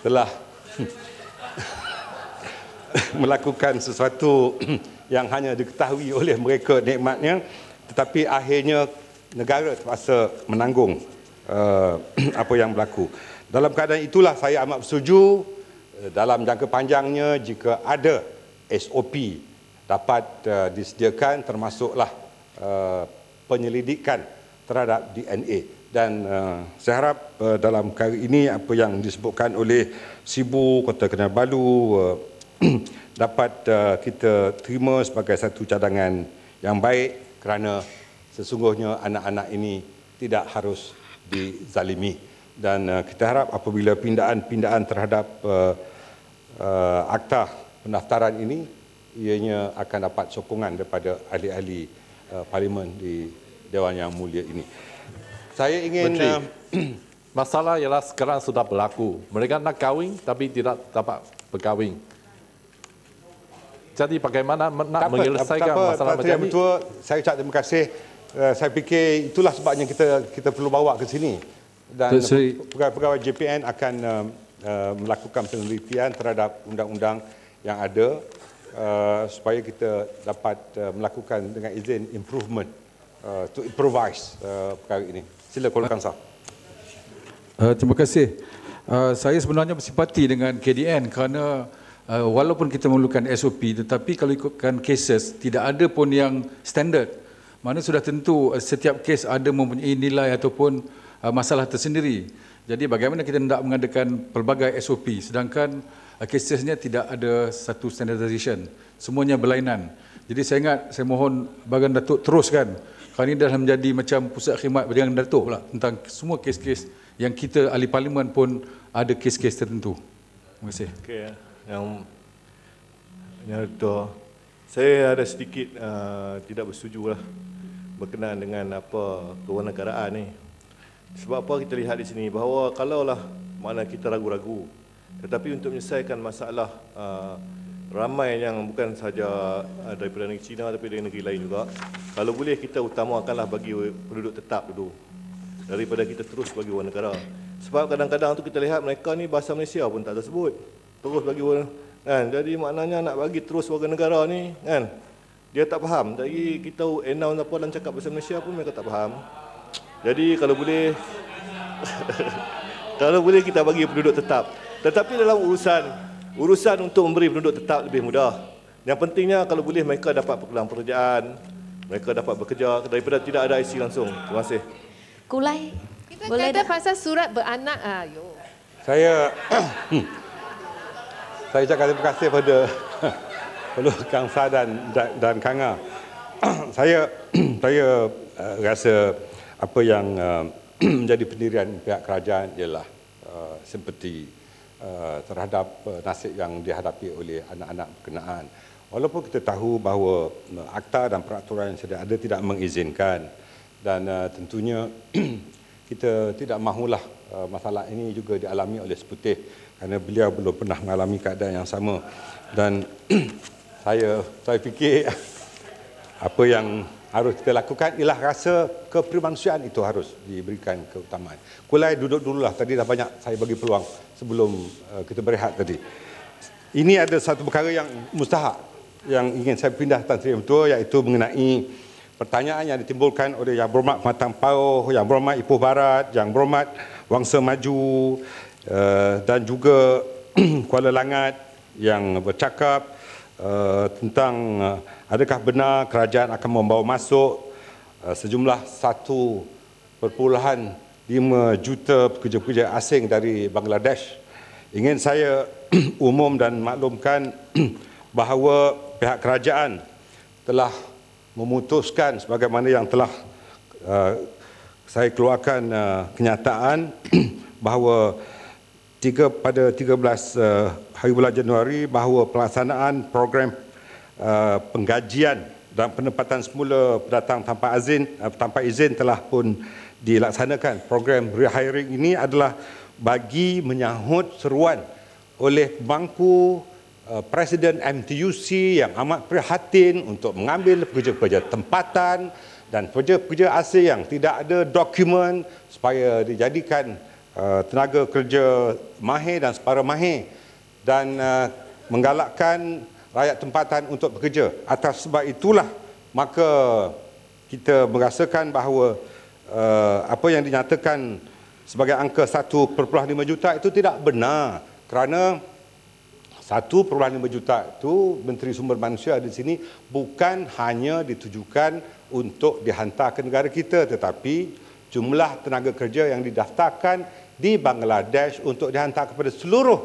telah melakukan sesuatu yang hanya diketahui oleh mereka nikmatnya tetapi akhirnya negara terpaksa menanggung uh, apa yang berlaku dalam keadaan itulah saya amat bersetuju Eh, dalam jangka panjangnya jika ada SOP dapat uh, disediakan termasuklah uh, penyelidikan terhadap DNA dan uh, saya harap uh, dalam kali ini apa yang disebutkan oleh Sibu Kota Kinabalu uh, dapat uh, kita terima sebagai satu cadangan yang baik kerana sesungguhnya anak-anak ini tidak harus dizalimi dan eh, kita harap apabila pindaan-pindaan terhadap uh, uh, akta pendaftaran ini ianya akan dapat sokongan daripada ahli-ahli uh, parlimen di Dewan Yang Mulia ini. Saya ingin Menteri, uh, masalah ialah sekarang sudah berlaku. Mereka nak kahwin tapi tidak dapat berkahwin. Jadi bagaimana nak tak menyelesaikan tak masalah tak macam ini? Saya ucap terima kasih. Uh, saya fikir itulah sebabnya kita kita perlu bawa ke sini dan pegawai-pegawai JPN akan uh, uh, melakukan penelitian terhadap undang-undang yang ada uh, supaya kita dapat uh, melakukan dengan izin improvement uh, to improvise uh, perkara ini. Sila Kuala Kangsar. Uh, terima kasih. Uh, saya sebenarnya bersimpati dengan KDN kerana uh, walaupun kita memerlukan SOP tetapi kalau ikutkan cases tidak ada pun yang standard. Mana sudah tentu uh, setiap kes ada mempunyai nilai ataupun Uh, masalah tersendiri. Jadi bagaimana kita hendak mengadakan pelbagai SOP sedangkan uh, kesesnya tidak ada satu standardisation. Semuanya berlainan. Jadi saya ingat saya mohon bagian Datuk teruskan. Kali ini dah lah menjadi macam pusat khidmat bagian Datuk pula tentang semua kes-kes yang kita ahli parlimen pun ada kes-kes tertentu. Terima kasih. Okay. Ya. Yang, yang Datuk, saya ada sedikit uh, tidak bersetuju lah berkenaan dengan apa kewarganegaraan ni sebab apa kita lihat di sini bahawa kalaulah mana kita ragu-ragu tetapi untuk menyelesaikan masalah uh, ramai yang bukan sahaja uh, daripada negeri China tapi dari negeri lain juga kalau boleh kita utamakanlah bagi penduduk tetap dulu daripada kita terus bagi warga negara sebab kadang-kadang tu kita lihat mereka ni bahasa Malaysia pun tak tersebut terus bagi warga kan jadi maknanya nak bagi terus warga negara ni kan dia tak faham jadi kita enau apa dan cakap bahasa Malaysia pun mereka tak faham jadi kalau boleh kalau boleh kita bagi penduduk tetap. Tetapi dalam urusan urusan untuk memberi penduduk tetap lebih mudah. Yang pentingnya kalau boleh mereka dapat peluang pekerjaan, mereka dapat bekerja daripada tidak ada IC langsung. Terima kasih. Kulai. Kita boleh kata dah. pasal surat beranak ayo. Ah, saya hmm. saya cakap terima kasih pada kalau Kang Sa dan dan, dan Kanga. saya saya uh, rasa apa yang uh, menjadi pendirian pihak kerajaan ialah uh, seperti uh, terhadap uh, nasib yang dihadapi oleh anak-anak berkenaan. Walaupun kita tahu bahawa uh, akta dan peraturan yang sedia ada tidak mengizinkan dan uh, tentunya kita tidak mahulah uh, masalah ini juga dialami oleh seputih kerana beliau belum pernah mengalami keadaan yang sama dan saya saya fikir apa yang harus kita lakukan ialah rasa keprimanusiaan itu harus diberikan keutamaan. Kulai duduk dululah tadi dah banyak saya bagi peluang sebelum uh, kita berehat tadi. Ini ada satu perkara yang mustahak yang ingin saya pindah Tan Sri Mentua iaitu mengenai pertanyaan yang ditimbulkan oleh Yang Berhormat Matang Pau, Yang Berhormat Ipoh Barat, Yang Berhormat Wangsa Maju uh, dan juga Kuala Langat yang bercakap Eh, tentang uh, adakah benar kerajaan akan membawa masuk uh, sejumlah 1.5 juta pekerja-pekerja asing dari Bangladesh. Ingin saya umum dan maklumkan bahawa pihak kerajaan telah memutuskan sebagaimana yang telah uh, saya keluarkan uh, kenyataan bahawa tiga, pada 13 uh, eh, hari bulan Januari bahawa pelaksanaan program uh, penggajian dan penempatan semula pendatang tanpa izin uh, eh, tanpa izin telah pun dilaksanakan. Program rehiring ini adalah bagi menyahut seruan oleh bangku Presiden MTUC yang amat prihatin untuk mengambil pekerja-pekerja tempatan dan pekerja-pekerja asing yang tidak ada dokumen supaya dijadikan Eh, tenaga kerja mahir dan separa mahir dan eh, menggalakkan rakyat tempatan untuk bekerja. Atas sebab itulah maka kita merasakan bahawa eh, apa yang dinyatakan sebagai angka 1.5 juta itu tidak benar kerana 1.5 juta itu Menteri Sumber Manusia di sini bukan hanya ditujukan untuk dihantar ke negara kita tetapi jumlah tenaga kerja yang didaftarkan di Bangladesh untuk dihantar kepada seluruh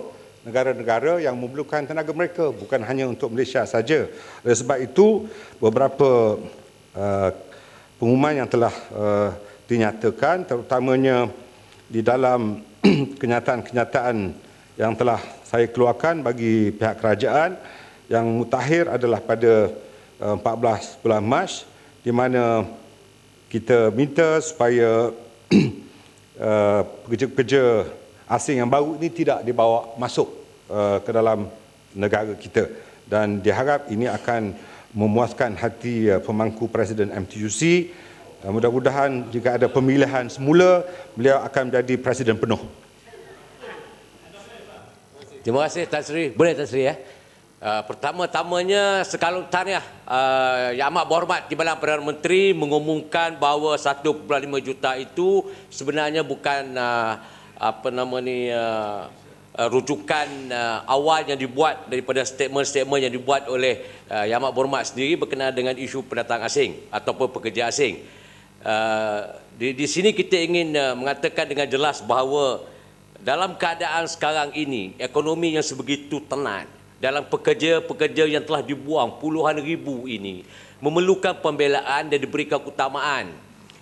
negara-negara yang memerlukan tenaga mereka bukan hanya untuk Malaysia saja. Oleh sebab itu, beberapa uh, pengumuman yang telah uh, dinyatakan terutamanya di dalam kenyataan-kenyataan yang telah saya keluarkan bagi pihak kerajaan yang mutakhir adalah pada 14 uh, bulan Mac di mana kita minta supaya pekerja-pekerja eh, uh, asing yang baru ini tidak dibawa masuk uh, ke dalam negara kita dan diharap ini akan memuaskan hati uh, pemangku Presiden MTUC uh, mudah-mudahan jika ada pemilihan semula beliau akan menjadi Presiden penuh Terima kasih Tan Sri boleh Tan Sri ya Ah, pertama-tamanya sekalung tahniah ya, uh, yang amat berhormat Timbalan Perdana Menteri mengumumkan bahawa 1.5 juta itu sebenarnya bukan uh, apa nama ni uh, uh, rujukan uh, awal yang dibuat daripada statement-statement yang dibuat oleh uh, yang amat berhormat sendiri berkenaan dengan isu pendatang asing ataupun pekerja asing. Uh, di, di sini kita ingin uh, mengatakan dengan jelas bahawa dalam keadaan sekarang ini ekonomi yang sebegitu tenang dalam pekerja-pekerja yang telah dibuang puluhan ribu ini memerlukan pembelaan dan diberikan keutamaan.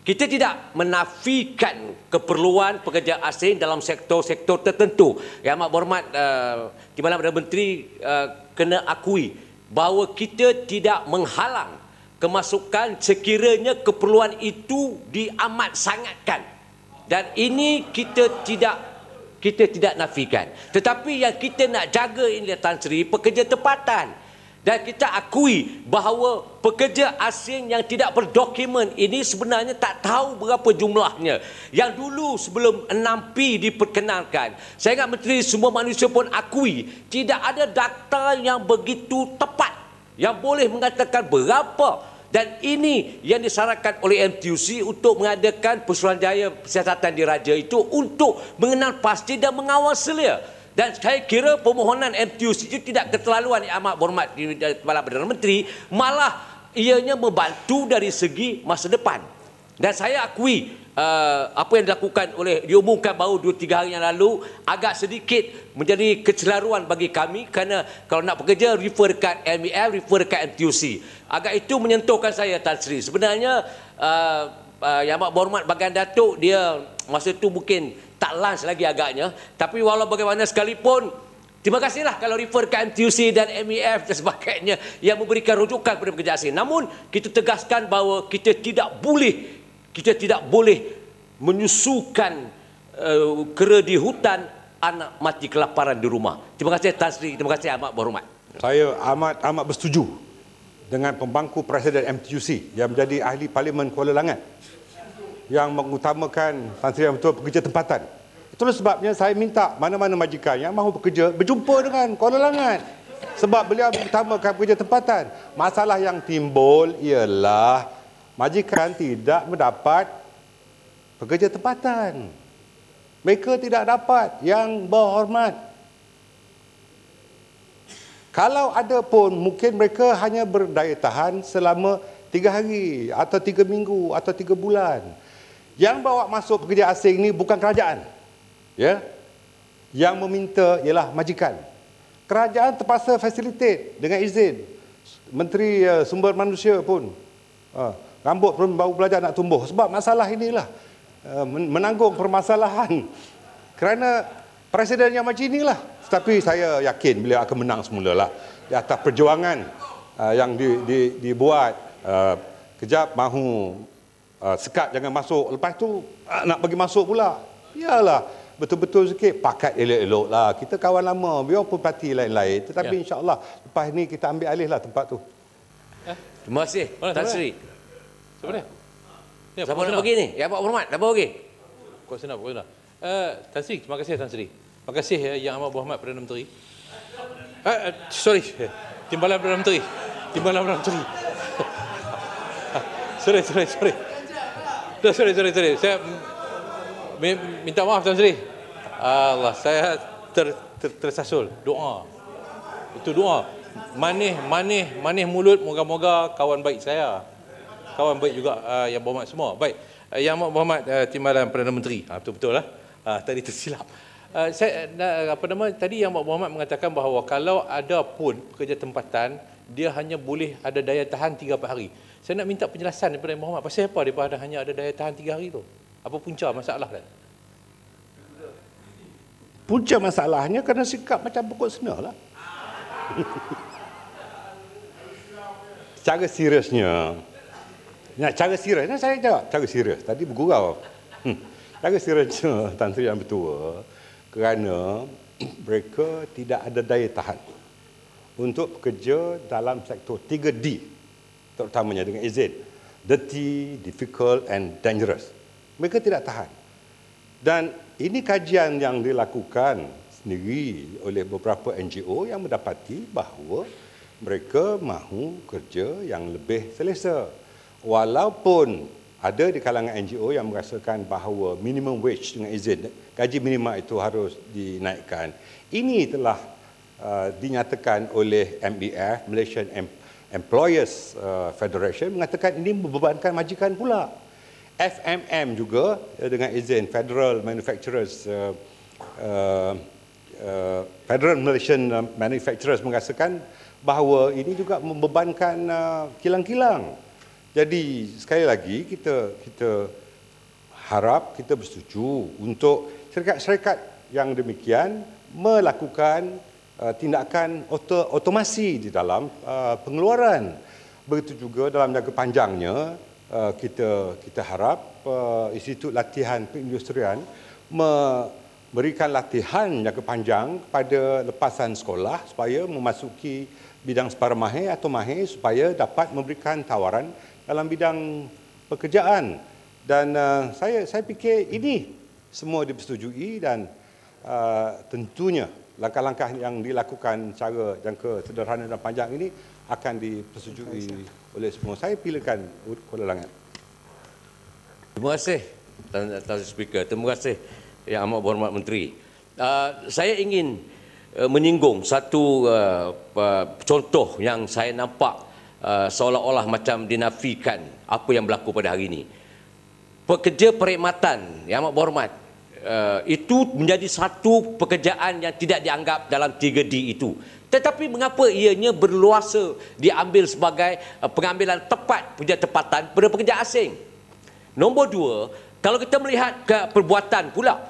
Kita tidak menafikan keperluan pekerja asing dalam sektor-sektor tertentu. Yang amat berhormat uh, eh, Timbalan Perdana Menteri uh, kena akui bahawa kita tidak menghalang kemasukan sekiranya keperluan itu diamat sangatkan. Dan ini kita tidak kita tidak nafikan. Tetapi yang kita nak jaga ini Tan Sri, pekerja tempatan. Dan kita akui bahawa pekerja asing yang tidak berdokumen ini sebenarnya tak tahu berapa jumlahnya. Yang dulu sebelum 6P diperkenalkan, saya ingat Menteri Semua Manusia pun akui tidak ada data yang begitu tepat yang boleh mengatakan berapa dan ini yang disarankan oleh MTUC untuk mengadakan pusulan jaya persiasatan diraja itu untuk mengenal pasti dan mengawal selia dan saya kira permohonan MTUC itu tidak keterlaluan yang amat berhormat di Kepala Perdana Menteri malah ianya membantu dari segi masa depan dan saya akui uh, apa yang dilakukan oleh diumumkan baru 2 3 hari yang lalu agak sedikit menjadi kecelaruan bagi kami kerana kalau nak bekerja refer dekat MEF refer dekat MTUC agak itu menyentuhkan saya Tan Sri sebenarnya uh, uh, yang amat berhormat bagian datuk dia masa tu mungkin tak lunch lagi agaknya tapi walau bagaimana sekalipun Terima kasihlah kalau refer ke MTUC dan MEF dan sebagainya yang memberikan rujukan kepada pekerja asing. Namun, kita tegaskan bahawa kita tidak boleh kita tidak boleh menyusukan uh, kera di hutan anak mati kelaparan di rumah. Terima kasih Tasri, terima kasih Ahmad berhormat. Saya amat amat bersetuju dengan pembangku presiden MTUC yang menjadi ahli parlimen Kuala Langat yang mengutamakan Tan yang betul pekerja tempatan. Itulah sebabnya saya minta mana-mana majikan yang mahu bekerja berjumpa dengan Kuala Langat. Sebab beliau mengutamakan pekerja tempatan. Masalah yang timbul ialah majikan tidak mendapat pekerja tempatan. Mereka tidak dapat yang berhormat. Kalau ada pun, mungkin mereka hanya berdaya tahan selama tiga hari atau tiga minggu atau tiga bulan. Yang bawa masuk pekerja asing ini bukan kerajaan. ya. Yang meminta ialah majikan. Kerajaan terpaksa facilitate dengan izin. Menteri eh, Sumber Manusia pun. Uh, rambut pun baru belajar nak tumbuh sebab masalah inilah eh, menanggung permasalahan kerana presiden yang macam inilah tetapi saya yakin beliau akan menang semula lah di atas perjuangan eh, yang dibuat eh, kejap mahu sekat jangan masuk lepas tu ah, nak bagi masuk pula biarlah betul-betul sikit pakat elok-elok lah kita kawan lama biar pun parti lain-lain tetapi ya. insyaAllah lepas ni kita ambil alih lah tempat tu Terima kasih, Tan Sri. Siapa dia? Ya, Siapa nak lah. pergi ni? Ya, Pak Muhammad. Dah pergi. Kau sana, kau sana. Tan Sri, terima kasih Tan Sri. Terima kasih ya Yang Amat Muhammad Perdana Menteri. uh, uh, sorry. Timbalan Perdana Menteri. Timbalan Perdana Menteri. sorry, sorry, sorry. Tidak sorry, sorry, sorry. Saya minta maaf Tan Sri. Allah, saya ter, ter, tersasul. Doa. Itu doa. Manih, manih, manih mulut. Moga-moga kawan baik saya kawan baik juga uh, yang berhormat semua. Baik. Uh, yang berhormat uh, ah, timbalan Perdana Menteri. Ha, betul betul lah. Uh, tadi tersilap. Uh, saya uh, apa nama tadi yang berhormat mengatakan bahawa kalau ada pun pekerja tempatan dia hanya boleh ada daya tahan 3-4 hari. Saya nak minta penjelasan daripada Yang Berhormat. Pasal apa daripada hanya ada daya tahan 3 hari tu? Apa punca masalah kan? Punca masalahnya kerana sikap macam pokok sena lah. Secara seriusnya, Nah, cara serius. Nah, saya cakap cara serius. Tadi bergurau. Hmm. Cara seriusnya Tan Sri yang bertua kerana mereka tidak ada daya tahan untuk bekerja dalam sektor 3D terutamanya dengan izin dirty, difficult and dangerous. Mereka tidak tahan. Dan ini kajian yang dilakukan sendiri oleh beberapa NGO yang mendapati bahawa mereka mahu kerja yang lebih selesa, walaupun ada di kalangan NGO yang merasakan bahawa minimum wage dengan izin gaji minima itu harus dinaikkan. Ini telah uh, dinyatakan oleh MEF, Malaysian em- Employers uh, Federation mengatakan ini membebankan majikan pula. FMM juga uh, dengan izin Federal Manufacturers uh, uh, uh, Federal Malaysian uh, Manufacturers mengatakan bahawa ini juga membebankan uh, kilang-kilang. Hmm. Jadi sekali lagi kita kita harap kita bersetuju untuk syarikat-syarikat yang demikian melakukan uh, tindakan auto, automasi di dalam uh, pengeluaran. Begitu juga dalam jangka panjangnya uh, kita kita harap uh, Institut Latihan Perindustrian memberikan latihan jangka panjang kepada lepasan sekolah supaya memasuki bidang separuh mahir atau mahir supaya dapat memberikan tawaran dalam bidang pekerjaan dan uh, saya saya fikir ini semua dipersetujui dan uh, tentunya langkah-langkah yang dilakukan secara jangka sederhana dan panjang ini akan dipersetujui oleh semua. Saya pilihkan Kuala Langat. Terima kasih Tuan Tuan Speaker. Terima kasih Yang Amat Berhormat Menteri. Uh, saya ingin uh, menyinggung satu uh, uh, contoh yang saya nampak Uh, seolah-olah macam dinafikan apa yang berlaku pada hari ini. Pekerja perkhidmatan yang amat berhormat, uh, itu menjadi satu pekerjaan yang tidak dianggap dalam 3D itu. Tetapi mengapa ianya berluasa diambil sebagai uh, pengambilan tepat punya tepatan pada pekerja asing? Nombor dua, kalau kita melihat perbuatan pula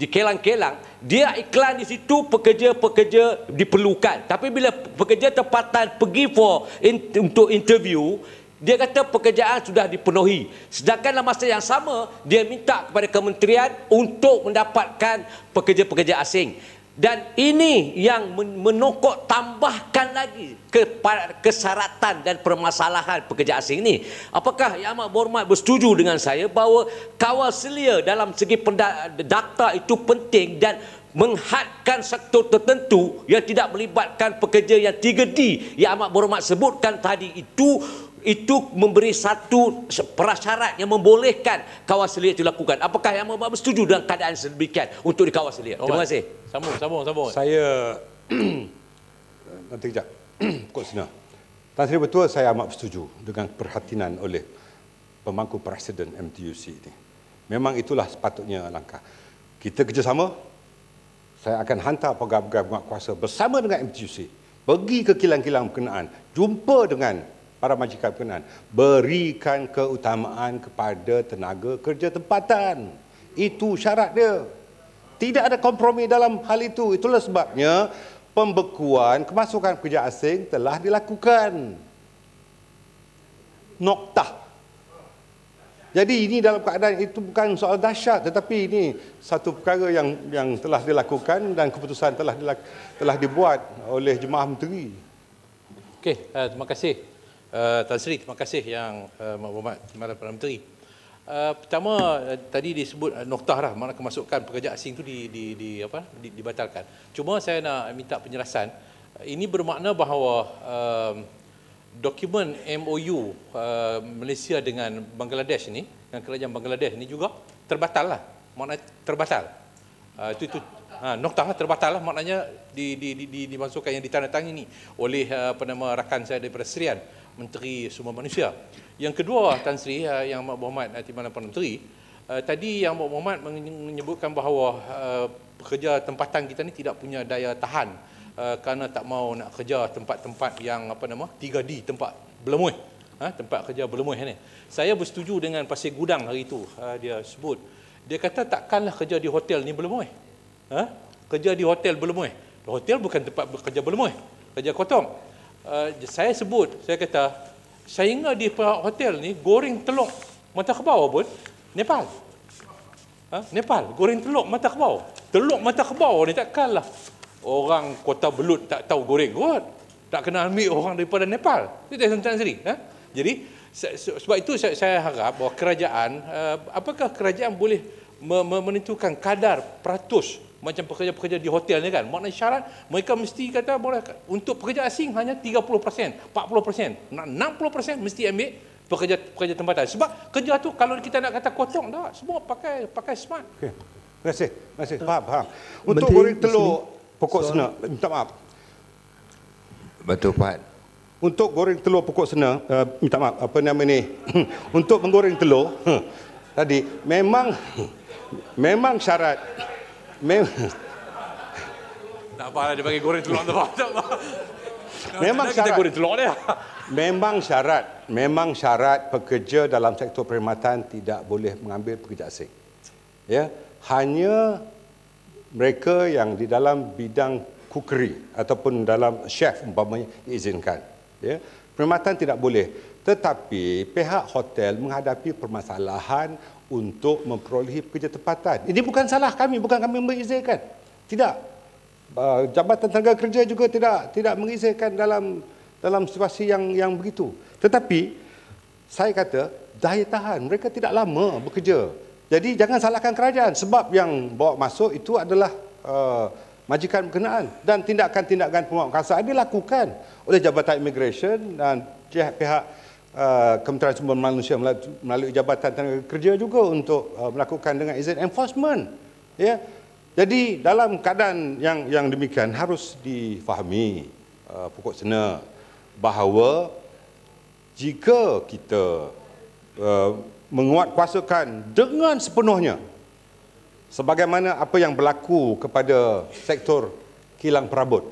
di kelang-kelang, dia iklan di situ pekerja-pekerja diperlukan tapi bila pekerja tempatan pergi for in, untuk interview dia kata pekerjaan sudah dipenuhi sedangkan dalam masa yang sama dia minta kepada kementerian untuk mendapatkan pekerja-pekerja asing dan ini yang menokok tambahkan lagi ke kesaratan dan permasalahan pekerja asing ini. Apakah Yang Amat Berhormat bersetuju dengan saya bahawa kawal selia dalam segi pendakta itu penting dan menghadkan sektor tertentu yang tidak melibatkan pekerja yang 3D yang Amat Berhormat sebutkan tadi itu itu memberi satu prasyarat yang membolehkan kawas liar itu lakukan. Apakah yang Mbak setuju dalam keadaan sedemikian untuk dikawas liar? Terima kasih. Sambung, sambung, sambung. Saya, nanti kejap, pokok sini. Tan Sri Betua, saya amat setuju dengan perhatian oleh pemangku presiden MTUC ini. Memang itulah sepatutnya langkah. Kita kerjasama, saya akan hantar pegawai-pegawai kuasa bersama dengan MTUC pergi ke kilang-kilang berkenaan, jumpa dengan para majikan berkenan berikan keutamaan kepada tenaga kerja tempatan itu syarat dia tidak ada kompromi dalam hal itu itulah sebabnya pembekuan kemasukan pekerja asing telah dilakukan nokta jadi ini dalam keadaan itu bukan soal dahsyat tetapi ini satu perkara yang yang telah dilakukan dan keputusan telah telah dibuat oleh jemaah menteri okey uh, terima kasih Eh, Tan Sri, terima kasih yang uh, eh, berhormat malam Perdana Menteri. Uh, pertama uh, tadi disebut uh, noktah lah mana kemasukan pekerja asing itu di, di, di, di, dibatalkan. Cuma saya nak minta penjelasan. Uh, ini bermakna bahawa uh, dokumen MOU uh, Malaysia dengan Bangladesh ini, dengan kerajaan Bangladesh ini juga terbatal lah. Makna terbatal. Uh, itu, itu, ha, nokta lah, terbatal lah maknanya di, di, di, di, dimasukkan yang ditandatangani oleh uh, apa rakan saya daripada Serian. Menteri semua Manusia. Yang kedua Tan Sri eh, yang Mak Muhammad eh, Timbalan Perdana Menteri eh, tadi yang Mak Muhammad menyebutkan bahawa pekerja tempatan kita ni tidak punya daya tahan kerana tak mau nak kerja tempat-tempat yang apa nama 3D tempat belemuh tempat kerja belemuh ni. Saya bersetuju dengan pasal gudang hari itu dia sebut. Dia kata takkanlah kerja di hotel ni belemuh. Kerja di hotel belemuh. Hotel bukan tempat kerja belemuh. Kerja kotong uh, saya sebut, saya kata, saya ingat di Perak Hotel ni, goreng telur mata kebau bawah pun, Nepal. Ha? Nepal, goreng telur mata kebau, bawah. Telur mata kebau, ni tak kalah. Orang kota belut tak tahu goreng kot. Tak kena ambil orang daripada Nepal. Itu tak sentang sendiri. Ha? Jadi, sebab itu saya harap bahawa kerajaan, uh, apakah kerajaan boleh menentukan kadar peratus macam pekerja-pekerja di hotel ni kan maknanya syarat mereka mesti kata boleh untuk pekerja asing hanya 30% 40% 60% mesti ambil pekerja pekerja tempatan sebab kerja tu kalau kita nak kata kotong dah semua pakai pakai smart okay. terima kasih terima kasih faham faham untuk goreng telur pokok sena minta maaf betul Pak untuk goreng telur pokok sena uh, eh, minta maaf apa nama ni untuk menggoreng telur tadi memang memang syarat Memang. Tak apa lah dia bagi goreng telur tak apa. Lah. Memang syarat. Kita goreng telur dia. Memang syarat. Memang syarat pekerja dalam sektor perkhidmatan tidak boleh mengambil pekerja asing. Ya, hanya mereka yang di dalam bidang kukeri ataupun dalam chef umpamanya diizinkan. Ya, perkhidmatan tidak boleh. Tetapi pihak hotel menghadapi permasalahan untuk memperolehi pekerja tempatan. Ini bukan salah kami, bukan kami mengizinkan. Tidak. Ah, Jabatan Tenaga Kerja juga tidak tidak mengizinkan dalam dalam situasi yang yang begitu. Tetapi saya kata daya tahan mereka tidak lama bekerja. Jadi jangan salahkan kerajaan sebab yang bawa masuk itu adalah uh, majikan berkenaan dan tindakan-tindakan pemangkasan dilakukan oleh Jabatan Immigration dan pihak, pihak Uh, Kementerian Sumber Manusia melalui Jabatan Tenaga Kerja juga untuk uh, melakukan dengan izin enforcement. Ya. Jadi dalam keadaan yang yang demikian harus difahami uh, pokok sena bahawa jika kita uh, menguatkuasakan dengan sepenuhnya sebagaimana apa yang berlaku kepada sektor kilang perabot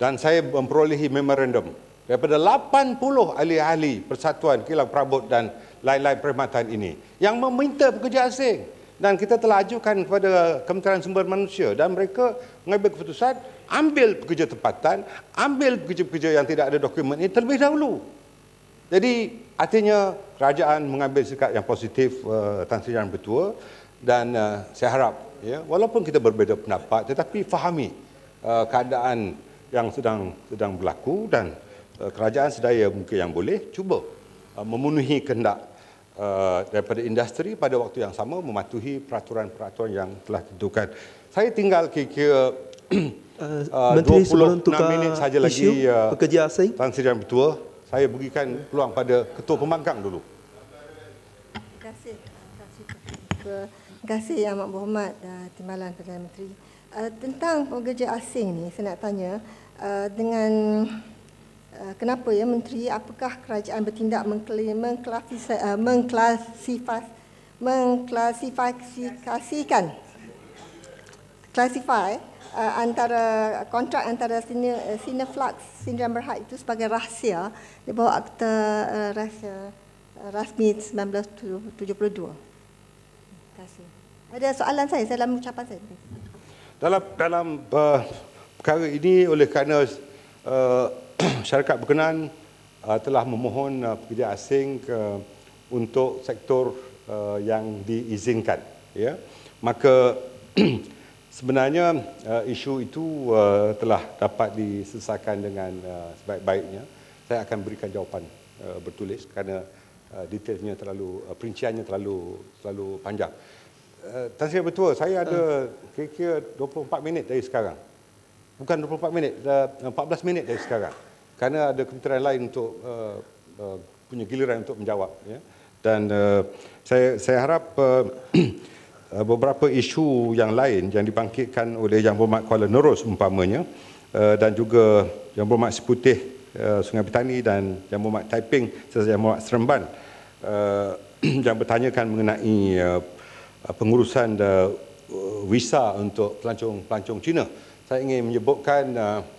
dan saya memperolehi memorandum daripada 80 ahli-ahli persatuan kilang perabot dan lain-lain perkhidmatan ini yang meminta pekerja asing dan kita telah ajukan kepada Kementerian Sumber Manusia dan mereka mengambil keputusan ambil pekerja tempatan, ambil pekerja-pekerja yang tidak ada dokumen ini terlebih dahulu. Jadi artinya kerajaan mengambil sikap yang positif uh, Tan Sri Jalan Bertua dan uh, saya harap ya, walaupun kita berbeza pendapat tetapi fahami uh, keadaan yang sedang sedang berlaku dan Eh, kerajaan sedaya mungkin yang boleh cuba eh, memenuhi kehendak eh, daripada industri pada waktu yang sama mematuhi peraturan-peraturan yang telah ditentukan. Saya tinggal kira-kira Menteri 26 minit saja lagi pekerja asing. Tuan Seri Yang Bertua, saya berikan peluang pada Ketua Pembangkang dulu. Terima kasih. Terima kasih Terima Yang Amat Berhormat Timbalan Perdana Menteri. tentang pekerja asing ni, saya nak tanya dengan Eh, kenapa ya menteri apakah kerajaan bertindak eh, mengklasifikasi mengklasifikasikan classify eh, antara kontrak antara Sinoflux Sindrian Berhad itu sebagai rahsia di bawah akta rahsia rasmi 1972. Ada soalan saya, dalam ucapan saya. Dalam dalam perkara ini oleh kerana uh, syarikat berkenan uh, telah memohon uh, pekerja asing ke, untuk sektor uh, yang diizinkan. Ya. Maka sebenarnya uh, isu itu uh, telah dapat diselesaikan dengan uh, sebaik-baiknya. Saya akan berikan jawapan uh, bertulis kerana uh, detailnya terlalu uh, perinciannya terlalu terlalu panjang. Uh, Tan Sri Betua, saya ada kira-kira 24 minit dari sekarang. Bukan 24 minit, 14 minit dari sekarang kerana ada kementerian lain untuk uh, uh, punya giliran untuk menjawab ya. dan uh, saya saya harap uh, uh beberapa isu yang lain yang dibangkitkan oleh Yang Berhormat Kuala Nerus umpamanya uh, dan juga Yang Berhormat Seputih uh, Sungai Petani dan Yang Berhormat Taiping serta Yang Berhormat Seremban uh, yang bertanyakan mengenai uh, pengurusan uh, visa untuk pelancong-pelancong Cina saya ingin menyebutkan uh,